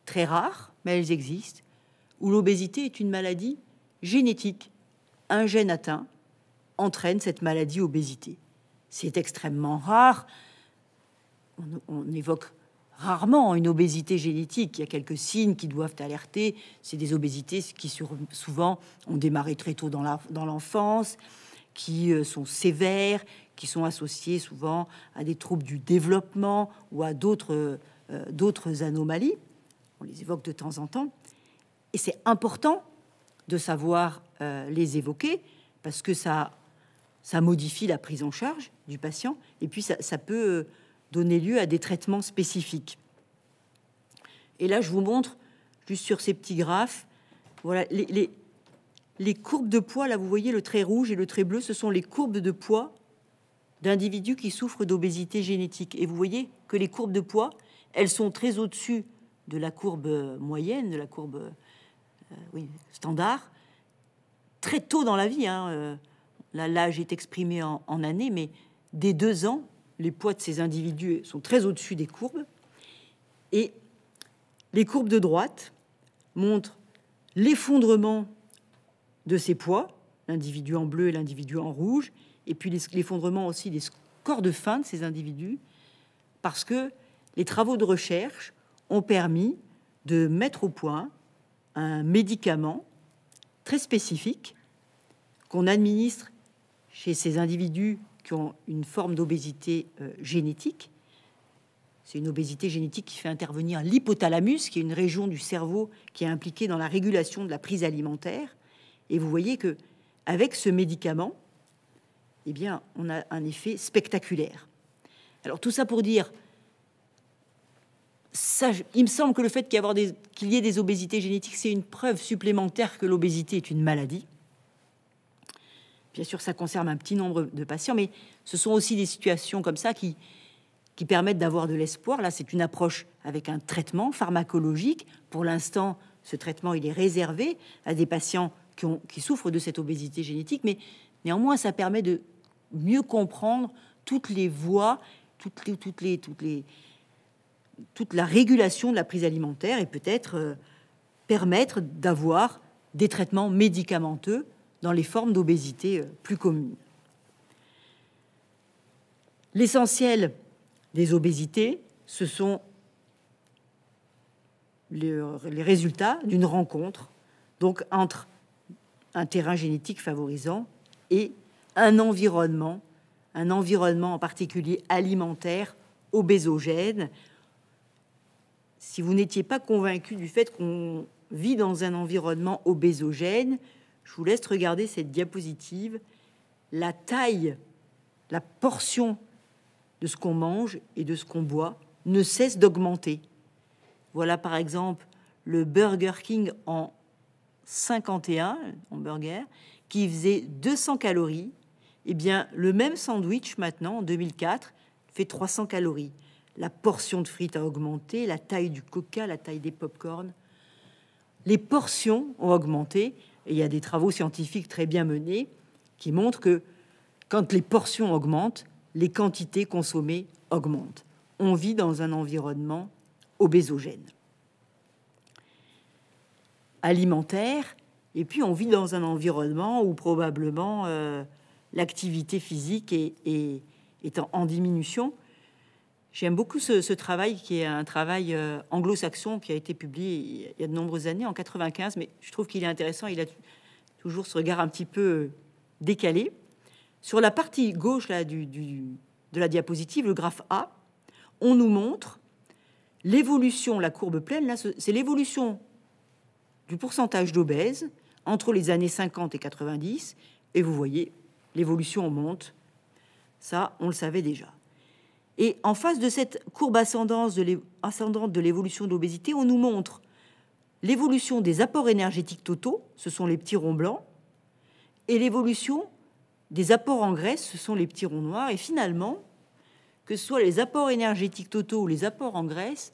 très rares, mais elles existent, où l'obésité est une maladie génétique. Un gène atteint entraîne cette maladie obésité. C'est extrêmement rare. On, évoque rarement une obésité génétique. Il y a quelques signes qui doivent alerter. C'est des obésités qui souvent ont démarré très tôt dans l'enfance, qui euh, sont sévères, qui sont associés souvent à des troubles du développement ou à d'autres euh, d'autres anomalies. On les évoque de temps en temps. Et c'est important de savoir euh, les évoquer parce que ça, ça modifie la prise en charge du patient et puis ça, ça peut euh, donner lieu à des traitements spécifiques. Et là, je vous montre juste sur ces petits graphes, voilà les, les, les courbes de poids. Là, vous voyez le trait rouge et le trait bleu, ce sont les courbes de poids d'individus qui souffrent d'obésité génétique. Et vous voyez que les courbes de poids, elles sont très au-dessus de la courbe euh, moyenne, de la courbe euh, standard, très tôt dans la vie. Hein, euh, L'âge est exprimé en, en années, mais dès deux ans, les poids de ces individus sont très au-dessus des courbes. Et les courbes de droite montrent l'effondrement de ces poids, l'individu en bleu et l'individu en rouge, et puis l'effondrement aussi des scores de faim de ces individus, parce que les travaux de recherche ont permis de mettre au point un médicament très spécifique qu'on administre chez ces individus qui ont une forme d'obésité euh, génétique. C'est une obésité génétique qui fait intervenir l'hypothalamus, qui est une région du cerveau qui est impliquée dans la régulation de la prise alimentaire. Et vous voyez que, avec ce médicament, eh bien, on a un effet spectaculaire. Alors tout ça pour dire, ça, il me semble que le fait qu'il y ait des obésités génétiques, c'est une preuve supplémentaire que l'obésité est une maladie. Bien sûr, ça concerne un petit nombre de patients, mais ce sont aussi des situations comme ça qui, qui permettent d'avoir de l'espoir. Là, c'est une approche avec un traitement pharmacologique. Pour l'instant, ce traitement, il est réservé à des patients qui souffrent de cette obésité génétique, mais néanmoins, ça permet de mieux comprendre toutes les voies, toutes les, toutes les, toutes les, toute la régulation de la prise alimentaire et peut-être euh, permettre d'avoir des traitements médicamenteux dans les formes d'obésité euh, plus communes. L'essentiel des obésités, ce sont les, résultats d'une rencontre, donc entre un terrain génétique favorisant et un environnement, un environnement en particulier alimentaire, obésogène. Si vous n'étiez pas convaincu du fait qu'on vit dans un environnement obésogène, je vous laisse regarder cette diapositive. La taille, la portion de ce qu'on mange et de ce qu'on boit ne cesse d'augmenter. Voilà par exemple le Burger King en 51, en burger, qui faisait 200 calories eh bien, le même sandwich maintenant, en 2004, fait 300 calories. La portion de frites a augmenté, la taille du coca, la taille des popcorns Les portions ont augmenté, et il y a des travaux scientifiques très bien menés qui montrent que quand les portions augmentent, les quantités consommées augmentent. On vit dans un environnement obésogène, alimentaire, et puis on vit dans un environnement où probablement euh, l'activité physique est, en, diminution. J'aime beaucoup ce, travail qui est un travail euh, anglo-saxon qui a été publié il y a de nombreuses années, en 95, mais je trouve qu'il est intéressant. Il a toujours ce regard un petit peu euh, décalé. Sur la partie gauche là, du, de la diapositive, le graphe A, on nous montre l'évolution, la courbe pleine, là, c'est l'évolution du pourcentage d'obèses entre les années 50 et 90. Et vous voyez, l'évolution monte. Ça, on le savait déjà. Et en face de cette courbe ascendante de l'évolution de l'obésité, on nous montre l'évolution des apports énergétiques totaux, ce sont les petits ronds blancs, et l'évolution des apports en graisse, ce sont les petits ronds noirs. Et finalement, que ce soit les apports énergétiques totaux ou les apports en graisse,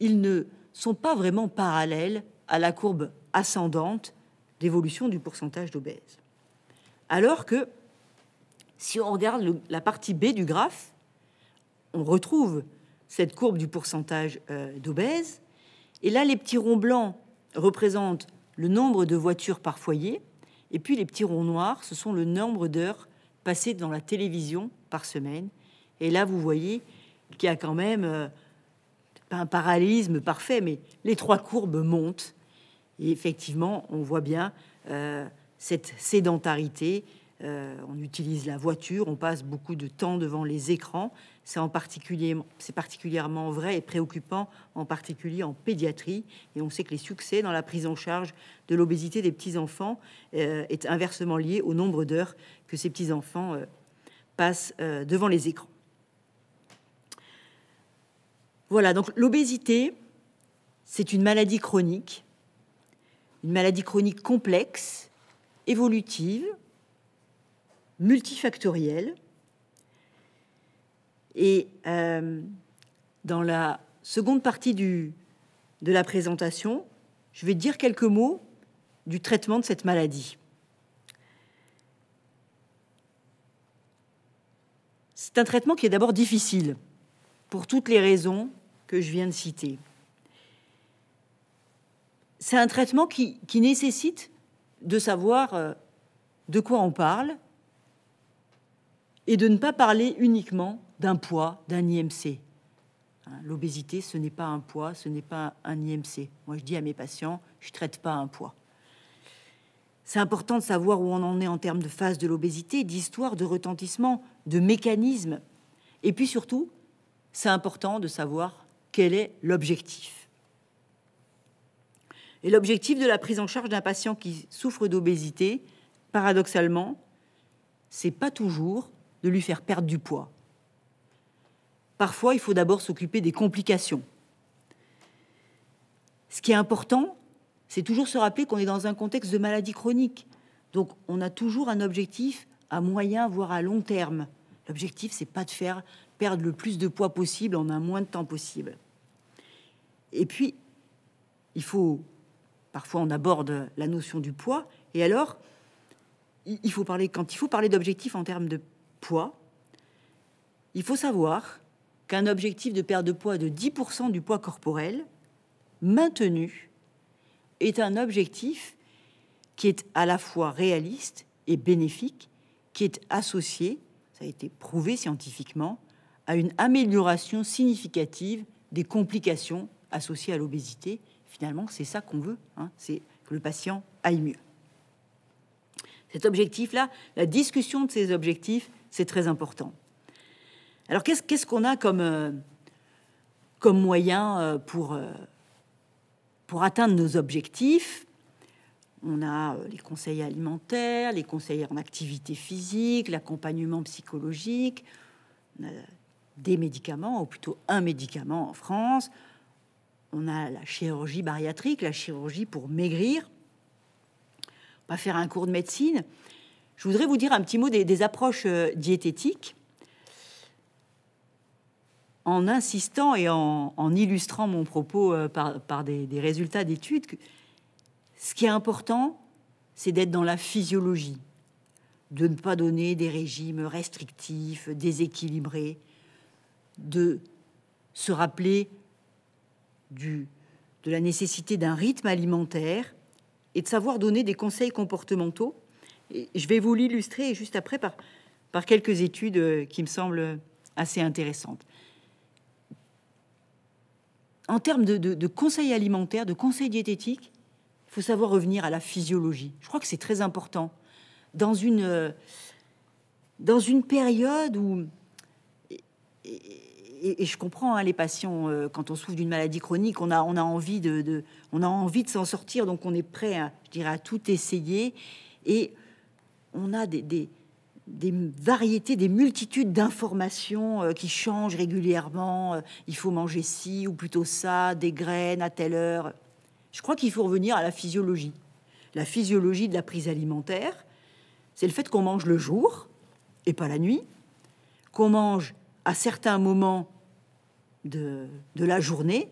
ils ne sont pas vraiment parallèles à la courbe ascendante d'évolution du pourcentage d'obèses. Alors que si on regarde la partie B du graphe, on retrouve cette courbe du pourcentage euh, d'obèses. Et là, les petits ronds blancs représentent le nombre de voitures par foyer. Et puis les petits ronds noirs, ce sont le nombre d'heures passées dans la télévision par semaine. Et là, vous voyez qu'il y a quand même, euh, un parallélisme parfait, mais les trois courbes montent. Et effectivement, on voit bien euh, cette sédentarité, euh, on utilise la voiture, on passe beaucoup de temps devant les écrans. C'est particulièrement vrai et préoccupant, en particulier en pédiatrie. Et on sait que les succès dans la prise en charge de l'obésité des petits enfants euh, est inversement lié au nombre d'heures que ces petits enfants euh, passent devant les écrans. Voilà. Donc l'obésité, c'est une maladie chronique, une maladie chronique complexe, évolutive multifactorielle. Et euh, dans la seconde partie du, de la présentation, je vais dire quelques mots du traitement de cette maladie. C'est un traitement qui est d'abord difficile pour toutes les raisons que je viens de citer. C'est un traitement qui, qui, nécessite de savoir euh, de quoi on parle, et de ne pas parler uniquement d'un poids, d'un IMC. Hein, l'obésité, ce n'est pas un poids, ce n'est pas un IMC. Moi, je dis à mes patients, je ne traite pas un poids. C'est important de savoir où on en est en termes de phase de l'obésité, d'histoire, de retentissement, de mécanisme. Et puis surtout, c'est important de savoir quel est l'objectif. Et l'objectif de la prise en charge d'un patient qui souffre d'obésité, paradoxalement, c'est pas toujours de lui faire perdre du poids. Parfois, il faut d'abord s'occuper des complications. Ce qui est important, c'est toujours se rappeler qu'on est dans un contexte de maladie chronique. Donc, on a toujours un objectif à moyen, voire à long terme. L'objectif, c'est pas de faire perdre le plus de poids possible en un moins de temps possible. Et puis, il faut, parfois on aborde la notion du poids, et alors, il faut parler, quand il faut parler d'objectifs en termes de poids, il faut savoir qu'un objectif de perte de poids de 10% du poids corporel maintenu est un objectif qui est à la fois réaliste et bénéfique, qui est associé, ça a été prouvé scientifiquement, à une amélioration significative des complications associées à l'obésité. Finalement, c'est ça qu'on veut, hein, c'est que le patient aille mieux. Cet objectif-là, la discussion de ces objectifs, c'est très important. Alors qu'est-ce qu'on a comme, euh, comme moyen euh, pour, euh, pour atteindre nos objectifs On a les conseils alimentaires, les conseils en activité physique, l'accompagnement psychologique, des médicaments, ou plutôt un médicament en France. On a la chirurgie bariatrique, la chirurgie pour maigrir. Pas faire un cours de médecine. Je voudrais vous dire un petit mot des, approches euh, diététiques en insistant et en, illustrant mon propos euh, par, des, résultats d'études. Ce qui est important, c'est d'être dans la physiologie, de ne pas donner des régimes restrictifs, déséquilibrés, de se rappeler du, de la nécessité d'un rythme alimentaire et de savoir donner des conseils comportementaux je vais vous l'illustrer juste après par, par quelques études euh, qui me semblent assez intéressantes. En termes de, de, conseils alimentaires, de conseils diététiques, il faut savoir revenir à la physiologie. Je crois que c'est très important. Dans une, euh, dans une période où... Et, je comprends hein, les patients, euh, quand on souffre d'une maladie chronique, on a, on a envie de, on a envie de s'en sortir, donc on est prêt, à, je dirais, à tout essayer. Et on a des, variétés, des multitudes d'informations euh, qui changent régulièrement. Euh, il faut manger ci ou plutôt ça, des graines à telle heure. Je crois qu'il faut revenir à la physiologie. La physiologie de la prise alimentaire, c'est le fait qu'on mange le jour et pas la nuit, qu'on mange à certains moments de, la journée,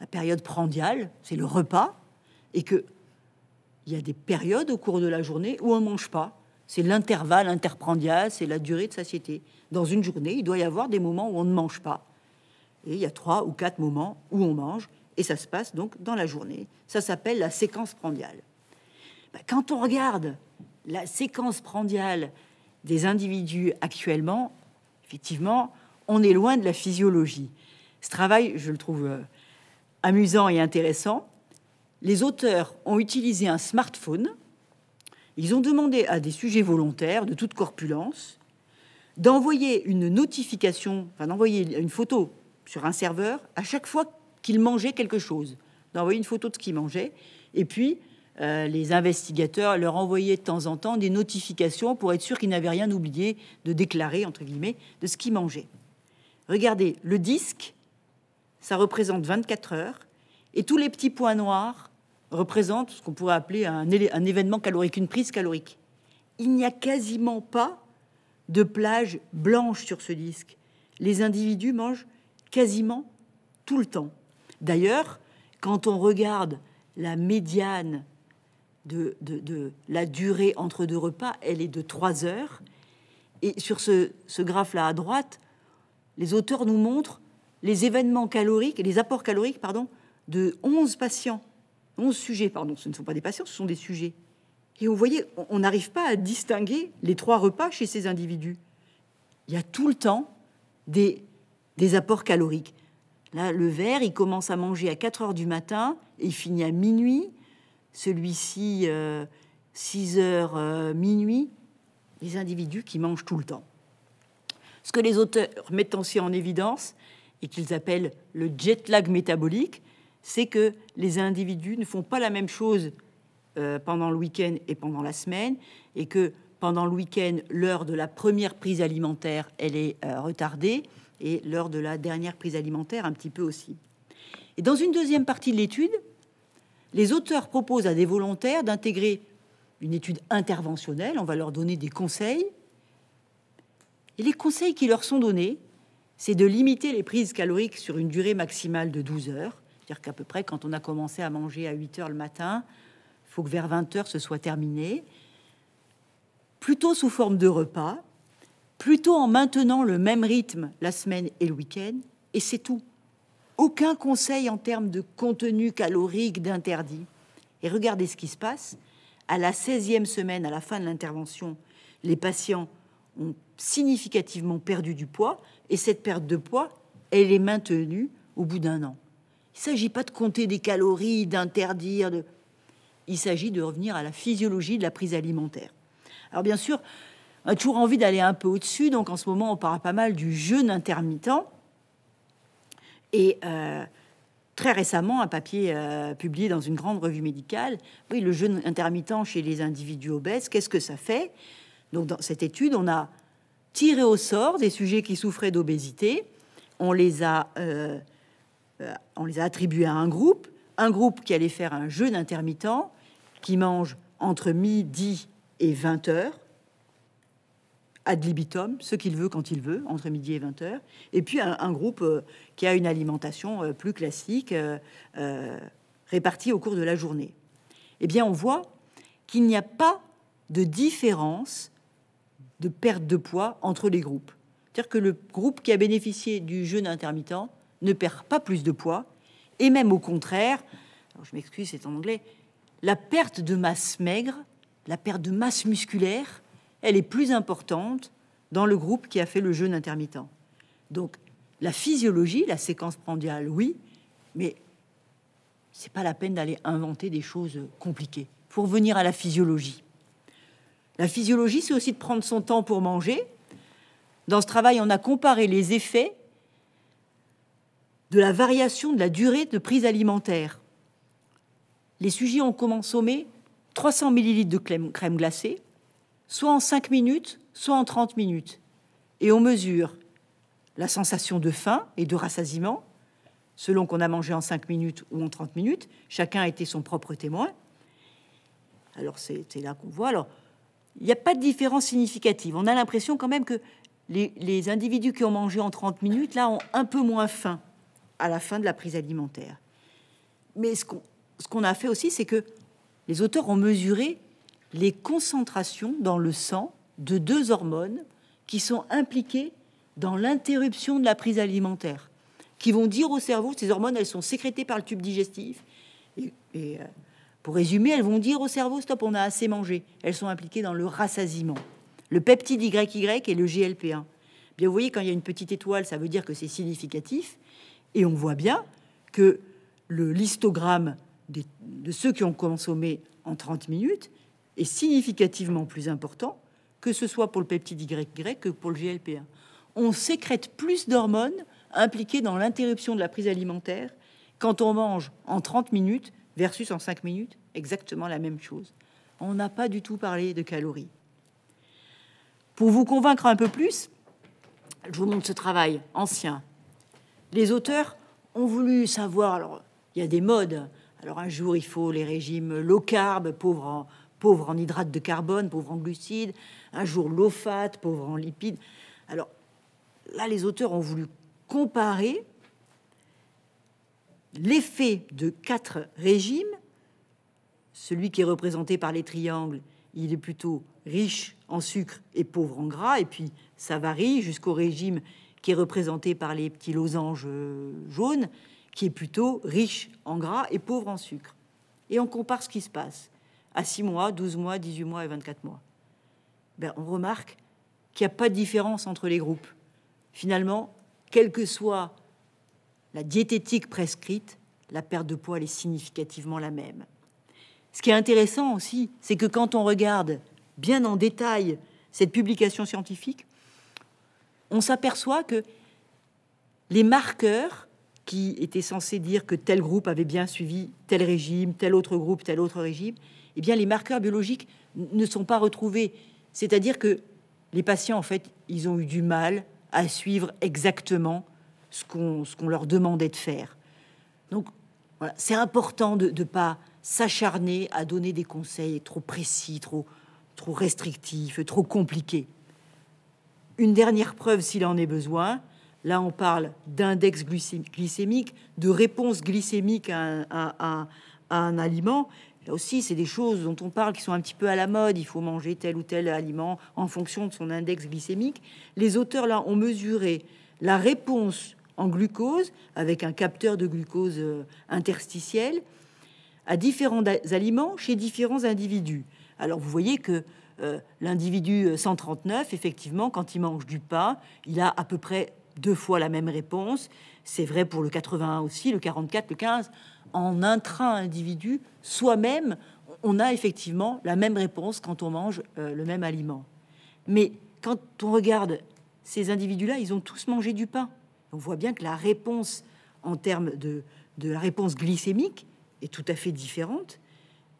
la période prandiale, c'est le repas, et que il y a des périodes au cours de la journée où on ne mange pas. C'est l'intervalle interprandial, c'est la durée de satiété. Dans une journée, il doit y avoir des moments où on ne mange pas. Et il y a trois ou quatre moments où on mange, et ça se passe donc dans la journée. Ça s'appelle la séquence prandiale. Bah, quand on regarde la séquence prandiale des individus actuellement, effectivement, on est loin de la physiologie. Ce travail, je le trouve euh, amusant et intéressant, les auteurs ont utilisé un smartphone. Ils ont demandé à des sujets volontaires de toute corpulence d'envoyer une notification, enfin d'envoyer une photo sur un serveur à chaque fois qu'ils mangeaient quelque chose, d'envoyer une photo de ce qu'ils mangeaient, et puis euh, les investigateurs leur envoyaient de temps en temps des notifications pour être sûr qu'ils n'avaient rien oublié de déclarer, entre guillemets, de ce qu'ils mangeaient. Regardez, le disque, ça représente 24 heures, et tous les petits points noirs représentent ce qu'on pourrait appeler un, un événement calorique, une prise calorique. Il n'y a quasiment pas de plage blanche sur ce disque. Les individus mangent quasiment tout le temps. D'ailleurs, quand on regarde la médiane de, de, la durée entre deux repas, elle est de 3 heures. Et sur ce, ce graphe-là à droite, les auteurs nous montrent les événements caloriques, les apports caloriques, pardon, de 11 patients, 11 sujets, pardon, ce ne sont pas des patients, ce sont des sujets. Et vous voyez, on n'arrive pas à distinguer les trois repas chez ces individus. Il y a tout le temps des, apports caloriques. Là, le verre, il commence à manger à 4 heures du matin et il finit à minuit. Celui-ci, 6 euh, h euh, minuit. Les individus qui mangent tout le temps. Ce que les auteurs mettent aussi en évidence et qu'ils appellent le jet lag métabolique, c'est que les individus ne font pas la même chose euh, pendant le week-end et pendant la semaine, et que pendant le week-end, l'heure de la première prise alimentaire, elle est euh, retardée, et l'heure de la dernière prise alimentaire un petit peu aussi. Et dans une deuxième partie de l'étude, les auteurs proposent à des volontaires d'intégrer une étude interventionnelle, on va leur donner des conseils, et les conseils qui leur sont donnés, c'est de limiter les prises caloriques sur une durée maximale de 12 heures, c'est-à-dire qu'à peu près, quand on a commencé à manger à 8 heures le matin, il faut que vers 20 h ce soit terminé, plutôt sous forme de repas, plutôt en maintenant le même rythme la semaine et le week-end, et c'est tout. Aucun conseil en termes de contenu calorique d'interdit. Et regardez ce qui se passe. À la 16e semaine, à la fin de l'intervention, les patients ont significativement perdu du poids, et cette perte de poids, elle est maintenue au bout d'un an. Il ne s'agit pas de compter des calories, d'interdire. De... Il s'agit de revenir à la physiologie de la prise alimentaire. Alors bien sûr, on a toujours envie d'aller un peu au-dessus, donc en ce moment on parle pas mal du jeûne intermittent. Et euh, très récemment, un papier euh, publié dans une grande revue médicale, oui, le jeûne intermittent chez les individus obèses, qu'est-ce que ça fait Donc dans cette étude, on a tiré au sort des sujets qui souffraient d'obésité, on les a... Euh, euh, on les a attribués à un groupe, un groupe qui allait faire un jeûne intermittent qui mange entre midi et 20 heures, ad libitum, ce qu'il veut quand il veut, entre midi et 20 heures, et puis un, groupe euh, qui a une alimentation euh, plus classique, répartie au cours de la journée. Eh bien, on voit qu'il n'y a pas de différence de perte de poids entre les groupes. C'est-à-dire que le groupe qui a bénéficié du jeûne intermittent ne perd pas plus de poids, et même au contraire, je m'excuse, c'est en anglais, la perte de masse maigre, la perte de masse musculaire, elle est plus importante dans le groupe qui a fait le jeûne intermittent. Donc la physiologie, la séquence prandiale, oui, mais c'est pas la peine d'aller inventer des choses compliquées. Pour venir à la physiologie. La physiologie, c'est aussi de prendre son temps pour manger. Dans ce travail, on a comparé les effets de la variation de la durée de prise alimentaire. Les sujets ont consommé 300 ml de crème glacée, soit en 5 minutes, soit en 30 minutes. Et on mesure la sensation de faim et de rassasiement, selon qu'on a mangé en 5 minutes ou en 30 minutes. Chacun a été son propre témoin. Alors c'est là qu'on voit. Alors, il n'y a pas de différence significative. On a l'impression quand même que les, les, individus qui ont mangé en 30 minutes, là, ont un peu moins faim à la fin de la prise alimentaire. Mais ce qu'on a fait aussi, c'est que les auteurs ont mesuré les concentrations dans le sang de deux hormones qui sont impliquées dans l'interruption de la prise alimentaire, qui vont dire au cerveau, ces hormones, elles sont sécrétées par le tube digestif. Et, et euh, pour résumer, elles vont dire au cerveau, stop, on a assez mangé. Elles sont impliquées dans le rassasiement. Le peptide YY et le GLP1. Bien, vous voyez, quand il y a une petite étoile, ça veut dire que c'est significatif. Et on voit bien que le listogramme de ceux qui ont consommé en 30 minutes est significativement plus important que ce soit pour le peptide YY que pour le GLP1. On sécrète plus d'hormones impliquées dans l'interruption de la prise alimentaire quand on mange en 30 minutes versus en 5 minutes, exactement la même chose. On n'a pas du tout parlé de calories. Pour vous convaincre un peu plus, je vous montre ce travail ancien les auteurs ont voulu savoir, alors il y a des modes, alors un jour il faut les régimes low carb, pauvres en, pauvre en hydrates de carbone, pauvres en glucides, un jour low fat, pauvres en lipides. Alors là, les auteurs ont voulu comparer l'effet de quatre régimes. Celui qui est représenté par les triangles, il est plutôt riche en sucre et pauvre en gras, et puis ça varie jusqu'au régime qui est représenté par les petits losanges euh, jaunes, qui est plutôt riche en gras et pauvre en sucre. Et on compare ce qui se passe à 6 mois, 12 mois, 18 mois et 24 mois. Ben, on remarque qu'il n'y a pas de différence entre les groupes. Finalement, quelle que soit la diététique prescrite, la perte de poids est significativement la même. Ce qui est intéressant aussi, c'est que quand on regarde bien en détail cette publication scientifique, on s'aperçoit que les marqueurs qui étaient censés dire que tel groupe avait bien suivi tel régime, tel autre groupe, tel autre régime, eh bien les marqueurs biologiques ne sont pas retrouvés. C'est-à-dire que les patients, en fait, ils ont eu du mal à suivre exactement ce qu'on leur demandait de faire. Donc, c'est important de ne pas s'acharner à donner des conseils trop précis, trop, trop restrictifs, trop compliqués. Une dernière preuve s'il en est besoin. Là, on parle d'index glycémique, de réponse glycémique à un, aliment. Là aussi, c'est des choses dont on parle qui sont un petit peu à la mode. Il faut manger tel ou tel aliment en fonction de son index glycémique. Les auteurs, là, ont mesuré la réponse en glucose avec un capteur de glucose euh, interstitiel à différents aliments chez différents individus. Alors, vous voyez que euh, l'individu 139, euh, effectivement, quand il mange du pain, il a à peu près deux fois la même réponse. C'est vrai pour le 81 aussi, le 44, le 15. En intra-individu, soi-même, on a effectivement la même réponse quand on mange euh, le même aliment. Mais quand on regarde ces individus-là, ils ont tous mangé du pain. On voit bien que la réponse en termes de la réponse glycémique est tout à fait différente.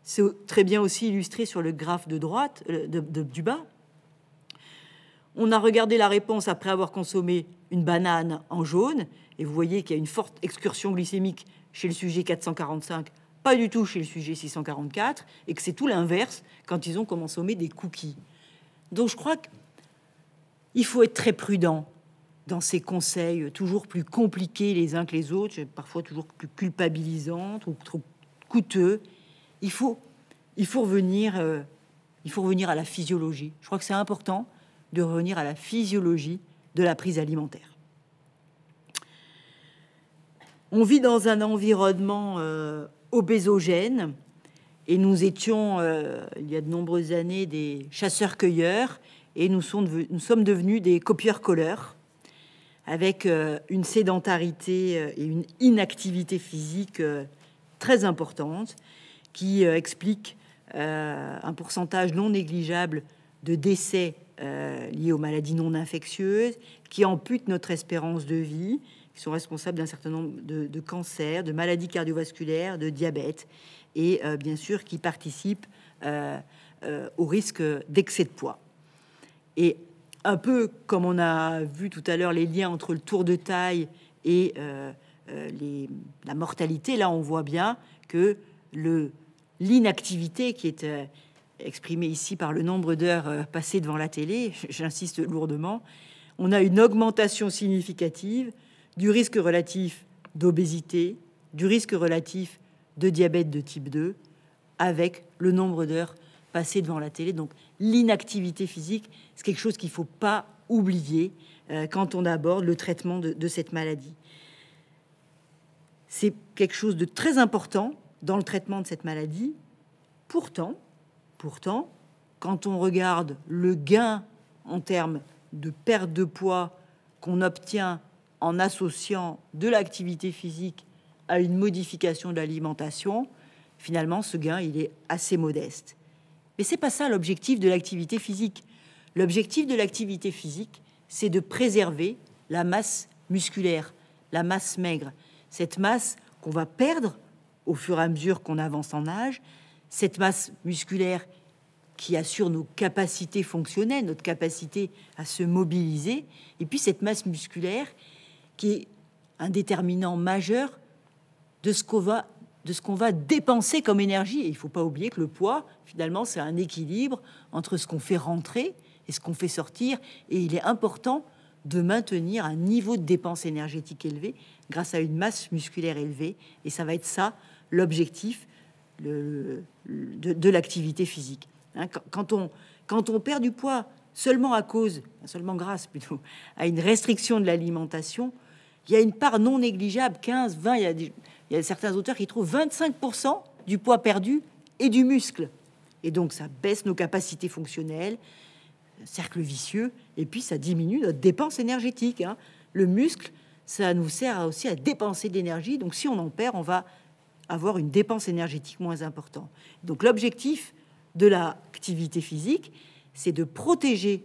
C'est très bien aussi illustré sur le graphe de droite, euh, du bas. On a regardé la réponse après avoir consommé une banane en jaune, et vous voyez qu'il y a une forte excursion glycémique chez le sujet 445, pas du tout chez le sujet 644, et que c'est tout l'inverse quand ils ont consommé des cookies. Donc je crois qu'il faut être très prudent dans ces conseils toujours plus compliqués les uns que les autres, parfois toujours plus culpabilisants ou trop coûteux il faut, il faut revenir, euh, il faut revenir à la physiologie. Je crois que c'est important de revenir à la physiologie de la prise alimentaire. On vit dans un environnement euh, obésogène et nous étions, euh, il y a de nombreuses années, des chasseurs-cueilleurs et nous, sommes devenus des copieurs-colleurs avec une sédentarité et une inactivité physique très importante qui euh, explique euh, un pourcentage non négligeable de décès euh, liés aux maladies non infectieuses, qui amputent notre espérance de vie, qui sont responsables d'un certain nombre de, cancers, de maladies cardiovasculaires, de diabète, et bien sûr qui participent au risque d'excès de poids. Et un peu comme on a vu tout à l'heure les liens entre le tour de taille et les, la mortalité, là on voit bien que le l'inactivité qui est euh, exprimée ici par le nombre d'heures euh, passées devant la télé, j'insiste lourdement, on a une augmentation significative du risque relatif d'obésité, du risque relatif de diabète de type 2, avec le nombre d'heures passées devant la télé. Donc l'inactivité physique, c'est quelque chose qu'il ne faut pas oublier euh, quand on aborde le traitement de cette maladie. C'est quelque chose de très important dans le traitement de cette maladie. Pourtant, pourtant, quand on regarde le gain en termes de perte de poids qu'on obtient en associant de l'activité physique à une modification de l'alimentation, finalement, ce gain, il est assez modeste. Mais c'est pas ça l'objectif de l'activité physique. L'objectif de l'activité physique, c'est de préserver la masse musculaire, la masse maigre, cette masse qu'on va perdre au fur et à mesure qu'on avance en âge, cette masse musculaire qui assure nos capacités fonctionnelles, notre capacité à se mobiliser, et puis cette masse musculaire qui est un déterminant majeur de ce qu'on va, qu'on va, dépenser comme énergie. il ne faut pas oublier que le poids, finalement, c'est un équilibre entre ce qu'on fait rentrer et ce qu'on fait sortir, et il est important de maintenir un niveau de dépense énergétique élevé grâce à une masse musculaire élevée, et ça va être ça l'objectif de, de l'activité physique. Hein, quand, on, quand on perd du poids seulement à cause, seulement grâce plutôt, à une restriction de l'alimentation, il y a une part non négligeable, 15, 20, il y a, il y a certains auteurs qui trouvent 25% du poids perdu et du muscle. Et donc ça baisse nos capacités fonctionnelles, cercle vicieux, et puis ça diminue notre dépense énergétique. Hein. Le muscle, ça nous sert aussi à dépenser de l'énergie. donc si on en perd, on va avoir une dépense énergétique moins importante. Donc l'objectif de l'activité physique, c'est de protéger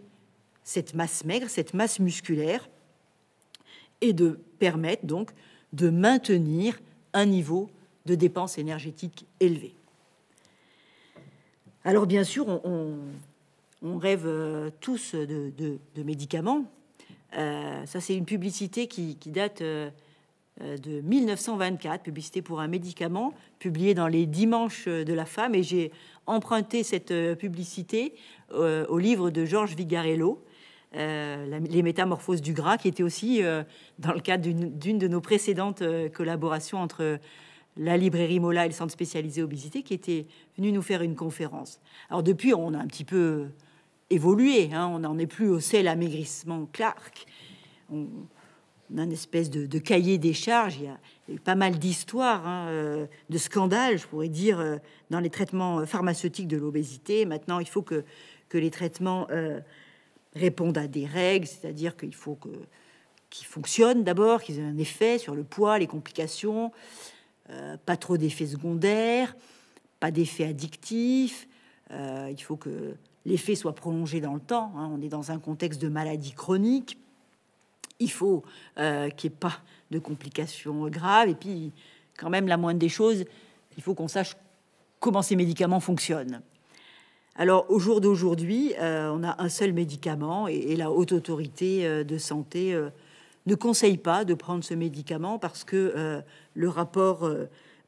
cette masse maigre, cette masse musculaire, et de permettre donc de maintenir un niveau de dépense énergétique élevé. Alors bien sûr, on, rêve euh, tous de, médicaments. Euh, ça, c'est une publicité qui, date... Euh, euh, de 1924, publicité pour un médicament, publié dans les Dimanches de la femme. Et j'ai emprunté cette euh, publicité euh, au livre de Georges Vigarello, Les Métamorphoses du gras, qui était aussi dans le cadre d'une de nos précédentes collaborations entre la librairie Mola et le centre spécialisé obésité, qui était venu nous faire une conférence. Alors depuis, on a un petit peu évolué, hein, on n'en est plus au sel amaigrissement Clark. On, d'un espèce de, cahier des charges. Il y a, pas mal d'histoires, hein, euh, de scandales, je pourrais dire, euh, dans les traitements euh, pharmaceutiques de l'obésité. Maintenant, il faut que, que les traitements répondent à des règles, c'est-à-dire qu'il faut que qu'ils fonctionnent d'abord, qu'ils aient un effet sur le poids, les complications, pas trop d'effets secondaires, pas d'effets addictifs. il faut que l'effet soit prolongé dans le temps. Hein. On est dans un contexte de maladie chronique il faut euh, qu'il n'y ait pas de complications graves. Et puis, quand même, la moindre des choses, il faut qu'on sache comment ces médicaments fonctionnent. Alors, au jour d'aujourd'hui, euh, on a un seul médicament et, la haute autorité euh, de santé ne conseille pas de prendre ce médicament parce que le rapport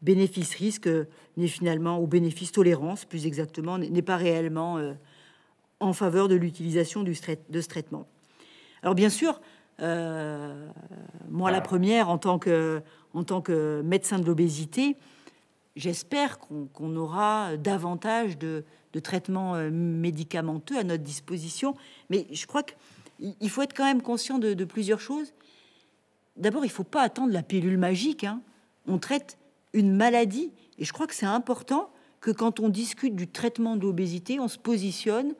bénéfice-risque n'est finalement, au bénéfice-tolérance plus exactement, n'est pas réellement en faveur de l'utilisation de ce traitement. Alors bien sûr, euh, moi, la première, en tant que, en tant que médecin de l'obésité, j'espère qu'on aura davantage de, traitements euh, médicamenteux à notre disposition. Mais je crois qu'il faut être quand même conscient de, plusieurs choses. D'abord, il ne faut pas attendre la pilule magique. Hein. On traite une maladie. Et je crois que c'est important que quand on discute du traitement de l'obésité, on se positionne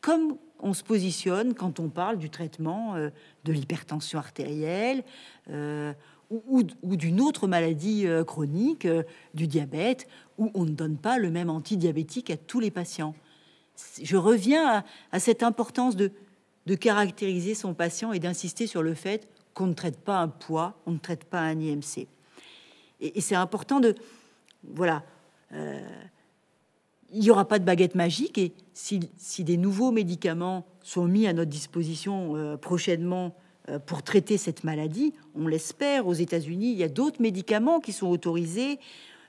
comme on se positionne quand on parle du traitement euh, de l'hypertension artérielle euh, ou, d'une autre maladie euh, chronique, du diabète, où on ne donne pas le même antidiabétique à tous les patients. Je reviens à, cette importance de, caractériser son patient et d'insister sur le fait qu'on ne traite pas un poids, on ne traite pas un IMC. Et, et c'est important de... Voilà il n'y aura pas de baguette magique et si, des nouveaux médicaments sont mis à notre disposition euh, prochainement euh, pour traiter cette maladie, on l'espère, aux États-Unis, il y a d'autres médicaments qui sont autorisés.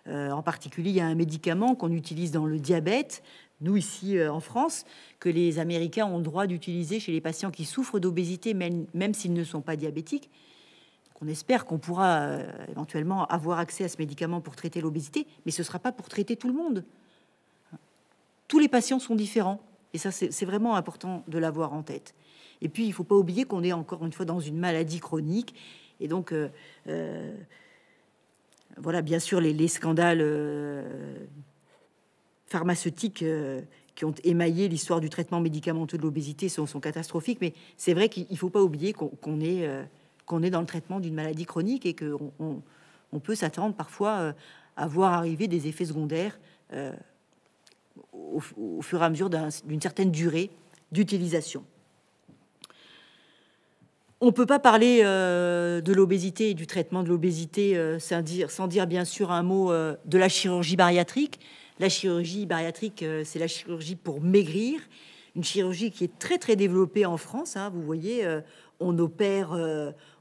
Euh, en particulier, il y a un médicament qu'on utilise dans le diabète, nous ici en France, que les Américains ont le droit d'utiliser chez les patients qui souffrent d'obésité, même, même s'ils ne sont pas diabétiques. On espère qu'on pourra éventuellement avoir accès à ce médicament pour traiter l'obésité, mais ce ne sera pas pour traiter tout le monde tous les patients sont différents. Et ça, c'est vraiment important de l'avoir en tête. Et puis, il ne faut pas oublier qu'on est encore une fois dans une maladie chronique. Et donc, euh, euh, voilà, bien sûr, les, scandales euh, pharmaceutiques qui ont émaillé l'histoire du traitement médicamenteux de l'obésité sont, catastrophiques. Mais c'est vrai qu'il ne faut pas oublier qu'on est, qu'on est dans le traitement d'une maladie chronique et qu'on on peut s'attendre parfois à voir arriver des effets secondaires au, fur et à mesure d'une certaine durée d'utilisation. On ne peut pas parler euh, de l'obésité et du traitement de l'obésité euh, sans, dire, bien sûr un mot euh, de la chirurgie bariatrique. La chirurgie bariatrique, c'est la chirurgie pour maigrir, une chirurgie qui est très très développée en France. Hein, vous voyez, on opère,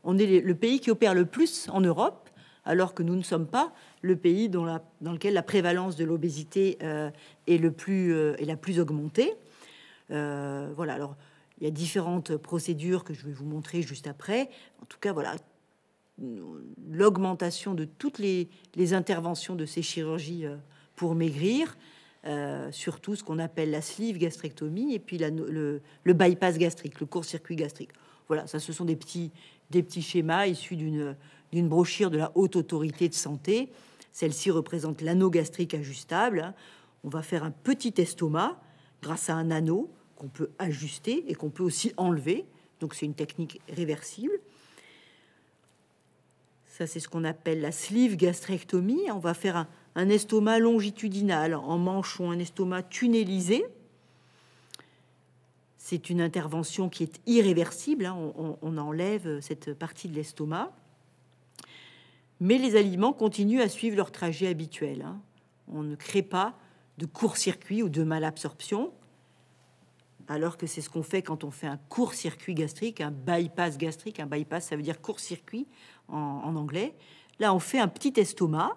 on est le pays qui opère le plus en Europe, alors que nous ne sommes pas le pays dans lequel la prévalence de l'obésité euh, est, le plus, euh, est la plus augmentée. Euh, voilà, alors il y a différentes procédures que je vais vous montrer juste après. En tout cas, voilà, l'augmentation de toutes les, les, interventions de ces chirurgies pour maigrir, surtout ce qu'on appelle la sleeve gastrectomie et puis le, le bypass gastrique, le court-circuit gastrique. Voilà, ça, ce sont des petits, des petits schémas issus d'une d'une brochure de la Haute Autorité de Santé celle-ci représente l'anneau gastrique ajustable. On va faire un petit estomac grâce à un anneau qu'on peut ajuster et qu'on peut aussi enlever. Donc c'est une technique réversible. Ça, c'est ce qu'on appelle la sleeve gastrectomie. On va faire un, estomac longitudinal en manchon, un estomac tunnelisé. C'est une intervention qui est irréversible. Hein. on enlève cette partie de l'estomac mais les aliments continuent à suivre leur trajet habituel. Hein. On ne crée pas de court-circuit ou de malabsorption, alors que c'est ce qu'on fait quand on fait un court-circuit gastrique, un bypass gastrique. Un bypass, ça veut dire court-circuit en, anglais. Là, on fait un petit estomac,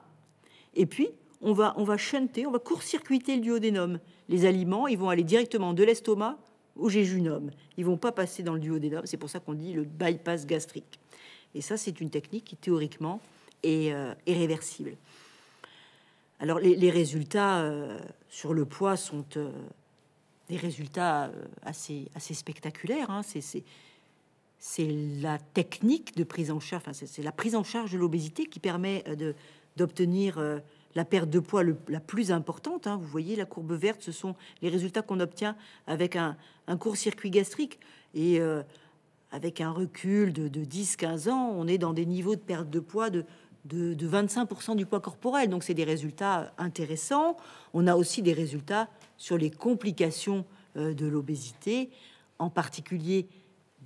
et puis on va, on va shunter, on va court-circuiter le duodénum. Les aliments, ils vont aller directement de l'estomac au jéjunum. Ils vont pas passer dans le duodénum, c'est pour ça qu'on dit le bypass gastrique. Et ça, c'est une technique qui, théoriquement, et, euh, réversible. Alors les, résultats euh, sur le poids sont euh, des résultats assez, assez spectaculaires. Hein. C'est la technique de prise en charge, c'est la prise en charge de l'obésité qui permet d'obtenir la perte de poids la plus importante. Hein. vous voyez la courbe verte, ce sont les résultats qu'on obtient avec un, court-circuit gastrique. Et avec un recul de 10-15 ans, on est dans des niveaux de perte de poids de, de, 25% du poids corporel. Donc c'est des résultats intéressants. On a aussi des résultats sur les complications euh, de l'obésité, en particulier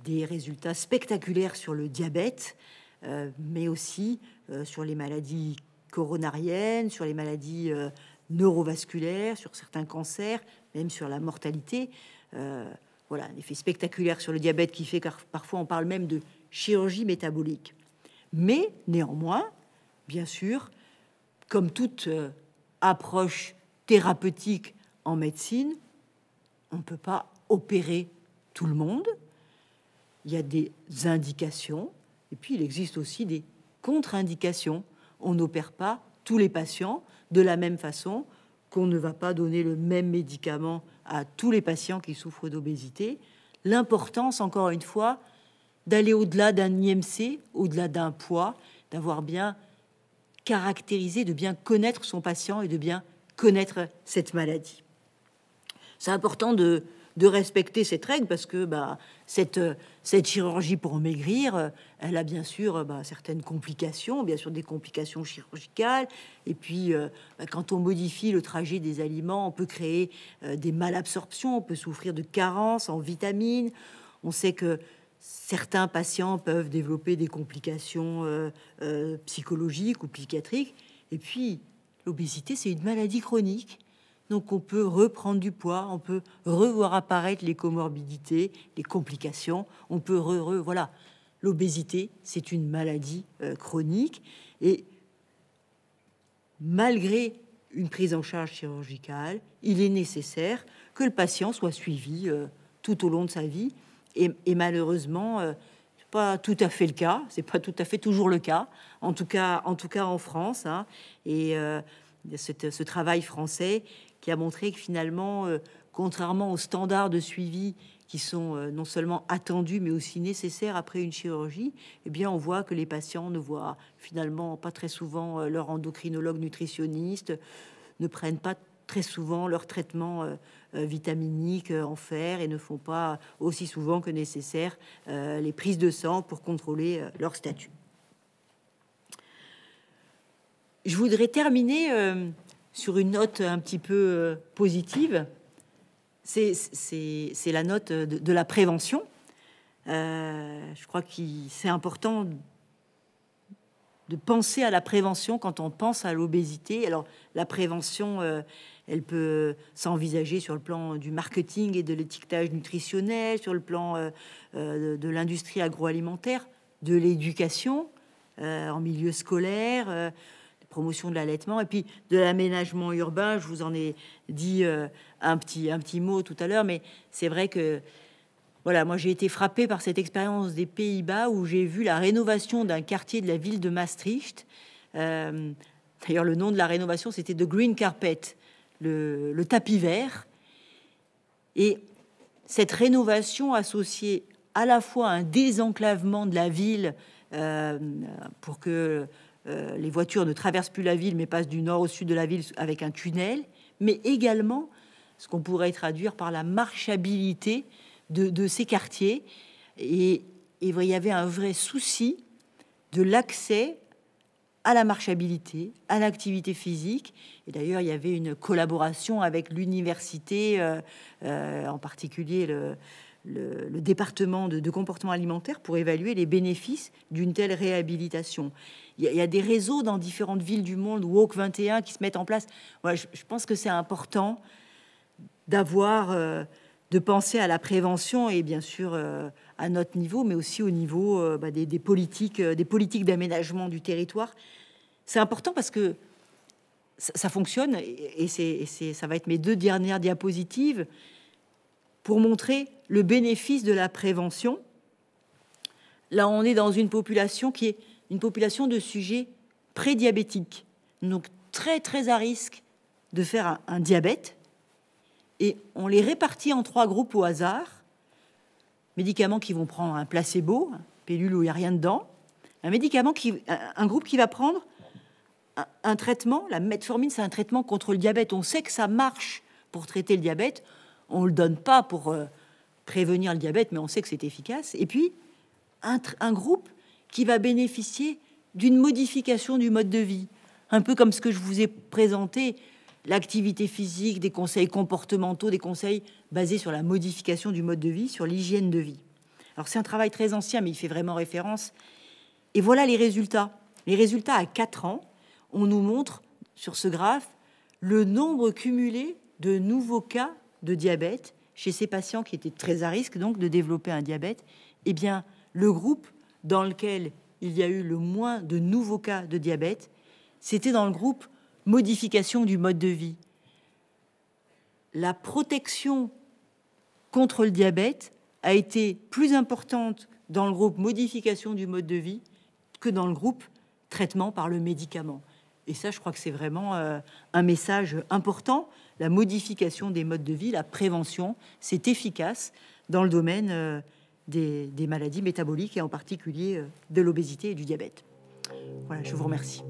des résultats spectaculaires sur le diabète, euh, mais aussi euh, sur les maladies coronariennes, sur les maladies neurovasculaires, sur certains cancers, même sur la mortalité. voilà, un effet spectaculaire sur le diabète qui fait que parfois on parle même de chirurgie métabolique. Mais néanmoins, bien sûr, comme toute euh, approche thérapeutique en médecine, on ne peut pas opérer tout le monde. Il y a des indications et puis il existe aussi des contre-indications. On n'opère pas tous les patients de la même façon qu'on ne va pas donner le même médicament à tous les patients qui souffrent d'obésité. L'importance, encore une fois, d'aller au-delà d'un IMC, au-delà d'un poids, d'avoir bien caractériser, de bien connaître son patient et de bien connaître cette maladie. C'est important de, respecter cette règle parce que bah, cette, chirurgie pour maigrir, elle a bien sûr bah, certaines complications, bien sûr des complications chirurgicales. Et puis, euh, bah, quand on modifie le trajet des aliments, on peut créer euh, des malabsorptions, on peut souffrir de carences en vitamines. On sait que certains patients peuvent développer des complications euh, euh, psychologiques ou psychiatriques. Et puis, l'obésité, c'est une maladie chronique. Donc, on peut reprendre du poids, on peut revoir apparaître les comorbidités, les complications. On peut re, voilà. L'obésité, c'est une maladie euh, chronique. Et malgré une prise en charge chirurgicale, il est nécessaire que le patient soit suivi tout au long de sa vie et, malheureusement, euh, c'est pas tout à fait le cas. C'est pas tout à fait toujours le cas. En tout cas, en tout cas en France. Hein. et euh, ce travail français qui a montré que finalement, euh, contrairement aux standards de suivi qui sont euh, non seulement attendus mais aussi nécessaires après une chirurgie, eh bien on voit que les patients ne voient finalement pas très souvent leur endocrinologue nutritionniste, ne prennent pas très souvent leur traitement euh, euh, vitaminiques vitaminique euh, en fer et ne font pas aussi souvent que nécessaire les prises de sang pour contrôler leur statut. Je voudrais terminer sur une note un petit peu positive. C'est la note de, la prévention. je crois que c'est important de penser à la prévention quand on pense à l'obésité. Alors la prévention, elle peut s'envisager sur le plan du marketing et de l'étiquetage nutritionnel, sur le plan euh, euh, de l'industrie agroalimentaire, de l'éducation euh, en milieu scolaire, de promotion de l'allaitement et puis de l'aménagement urbain. Je vous en ai dit un, petit, un petit mot tout à l'heure, mais c'est vrai que voilà, moi j'ai été frappé par cette expérience des Pays-Bas où j'ai vu la rénovation d'un quartier de la ville de Maastricht. D'ailleurs, le nom de la rénovation, c'était The Green Carpet le, tapis vert. Et cette rénovation associée à la fois à un désenclavement de la ville euh, pour que euh, les voitures ne traversent plus la ville mais passent du nord au sud de la ville avec un tunnel, mais également ce qu'on pourrait traduire par la marchabilité de, ces quartiers. Et, et, il y avait un vrai souci de l'accès à la marchabilité, à l'activité physique. Et d'ailleurs, il y avait une collaboration avec l'université, euh, euh, en particulier le, département de, comportement alimentaire, pour évaluer les bénéfices d'une telle réhabilitation. Il y, a, des réseaux dans différentes villes du monde, Walk 21, qui se mettent en place. je, pense que c'est important d'avoir, euh, de penser à la prévention et bien sûr à notre niveau, mais aussi au niveau euh, bah, des, politiques, euh, des politiques d'aménagement du territoire. C'est important parce que ça, fonctionne et, c'est, ça va être mes deux dernières diapositives pour montrer le bénéfice de la prévention. Là, on est dans une population qui est une population de sujets pré-diabétiques, donc très très à risque de faire un diabète. Et on les répartit en trois groupes au hasard médicaments qui vont prendre un placebo, une pellule où il n'y a rien dedans, un médicament qui, un groupe qui va prendre un, traitement, la metformine, c'est un traitement contre le diabète. On sait que ça marche pour traiter le diabète. On ne le donne pas pour euh, prévenir le diabète, mais on sait que c'est efficace. Et puis, un, un groupe qui va bénéficier d'une modification du mode de vie. Un peu comme ce que je vous ai présenté, l'activité physique, des conseils comportementaux, des conseils basé sur la modification du mode de vie, sur l'hygiène de vie. Alors c'est un travail très ancien, mais il fait vraiment référence. Et voilà les résultats. Les résultats à 4 ans, on nous montre sur ce graphe le nombre cumulé de nouveaux cas de diabète chez ces patients qui étaient très à risque donc de développer un diabète. Eh bien, le groupe dans lequel il y a eu le moins de nouveaux cas de diabète, c'était dans le groupe modification du mode de vie la protection contre le diabète a été plus importante dans le groupe modification du mode de vie que dans le groupe traitement par le médicament. Et ça, je crois que c'est vraiment euh, un message important. La modification des modes de vie, la prévention, c'est efficace dans le domaine euh, des, maladies métaboliques et en particulier euh, de l'obésité et du diabète. Voilà, je vous remercie.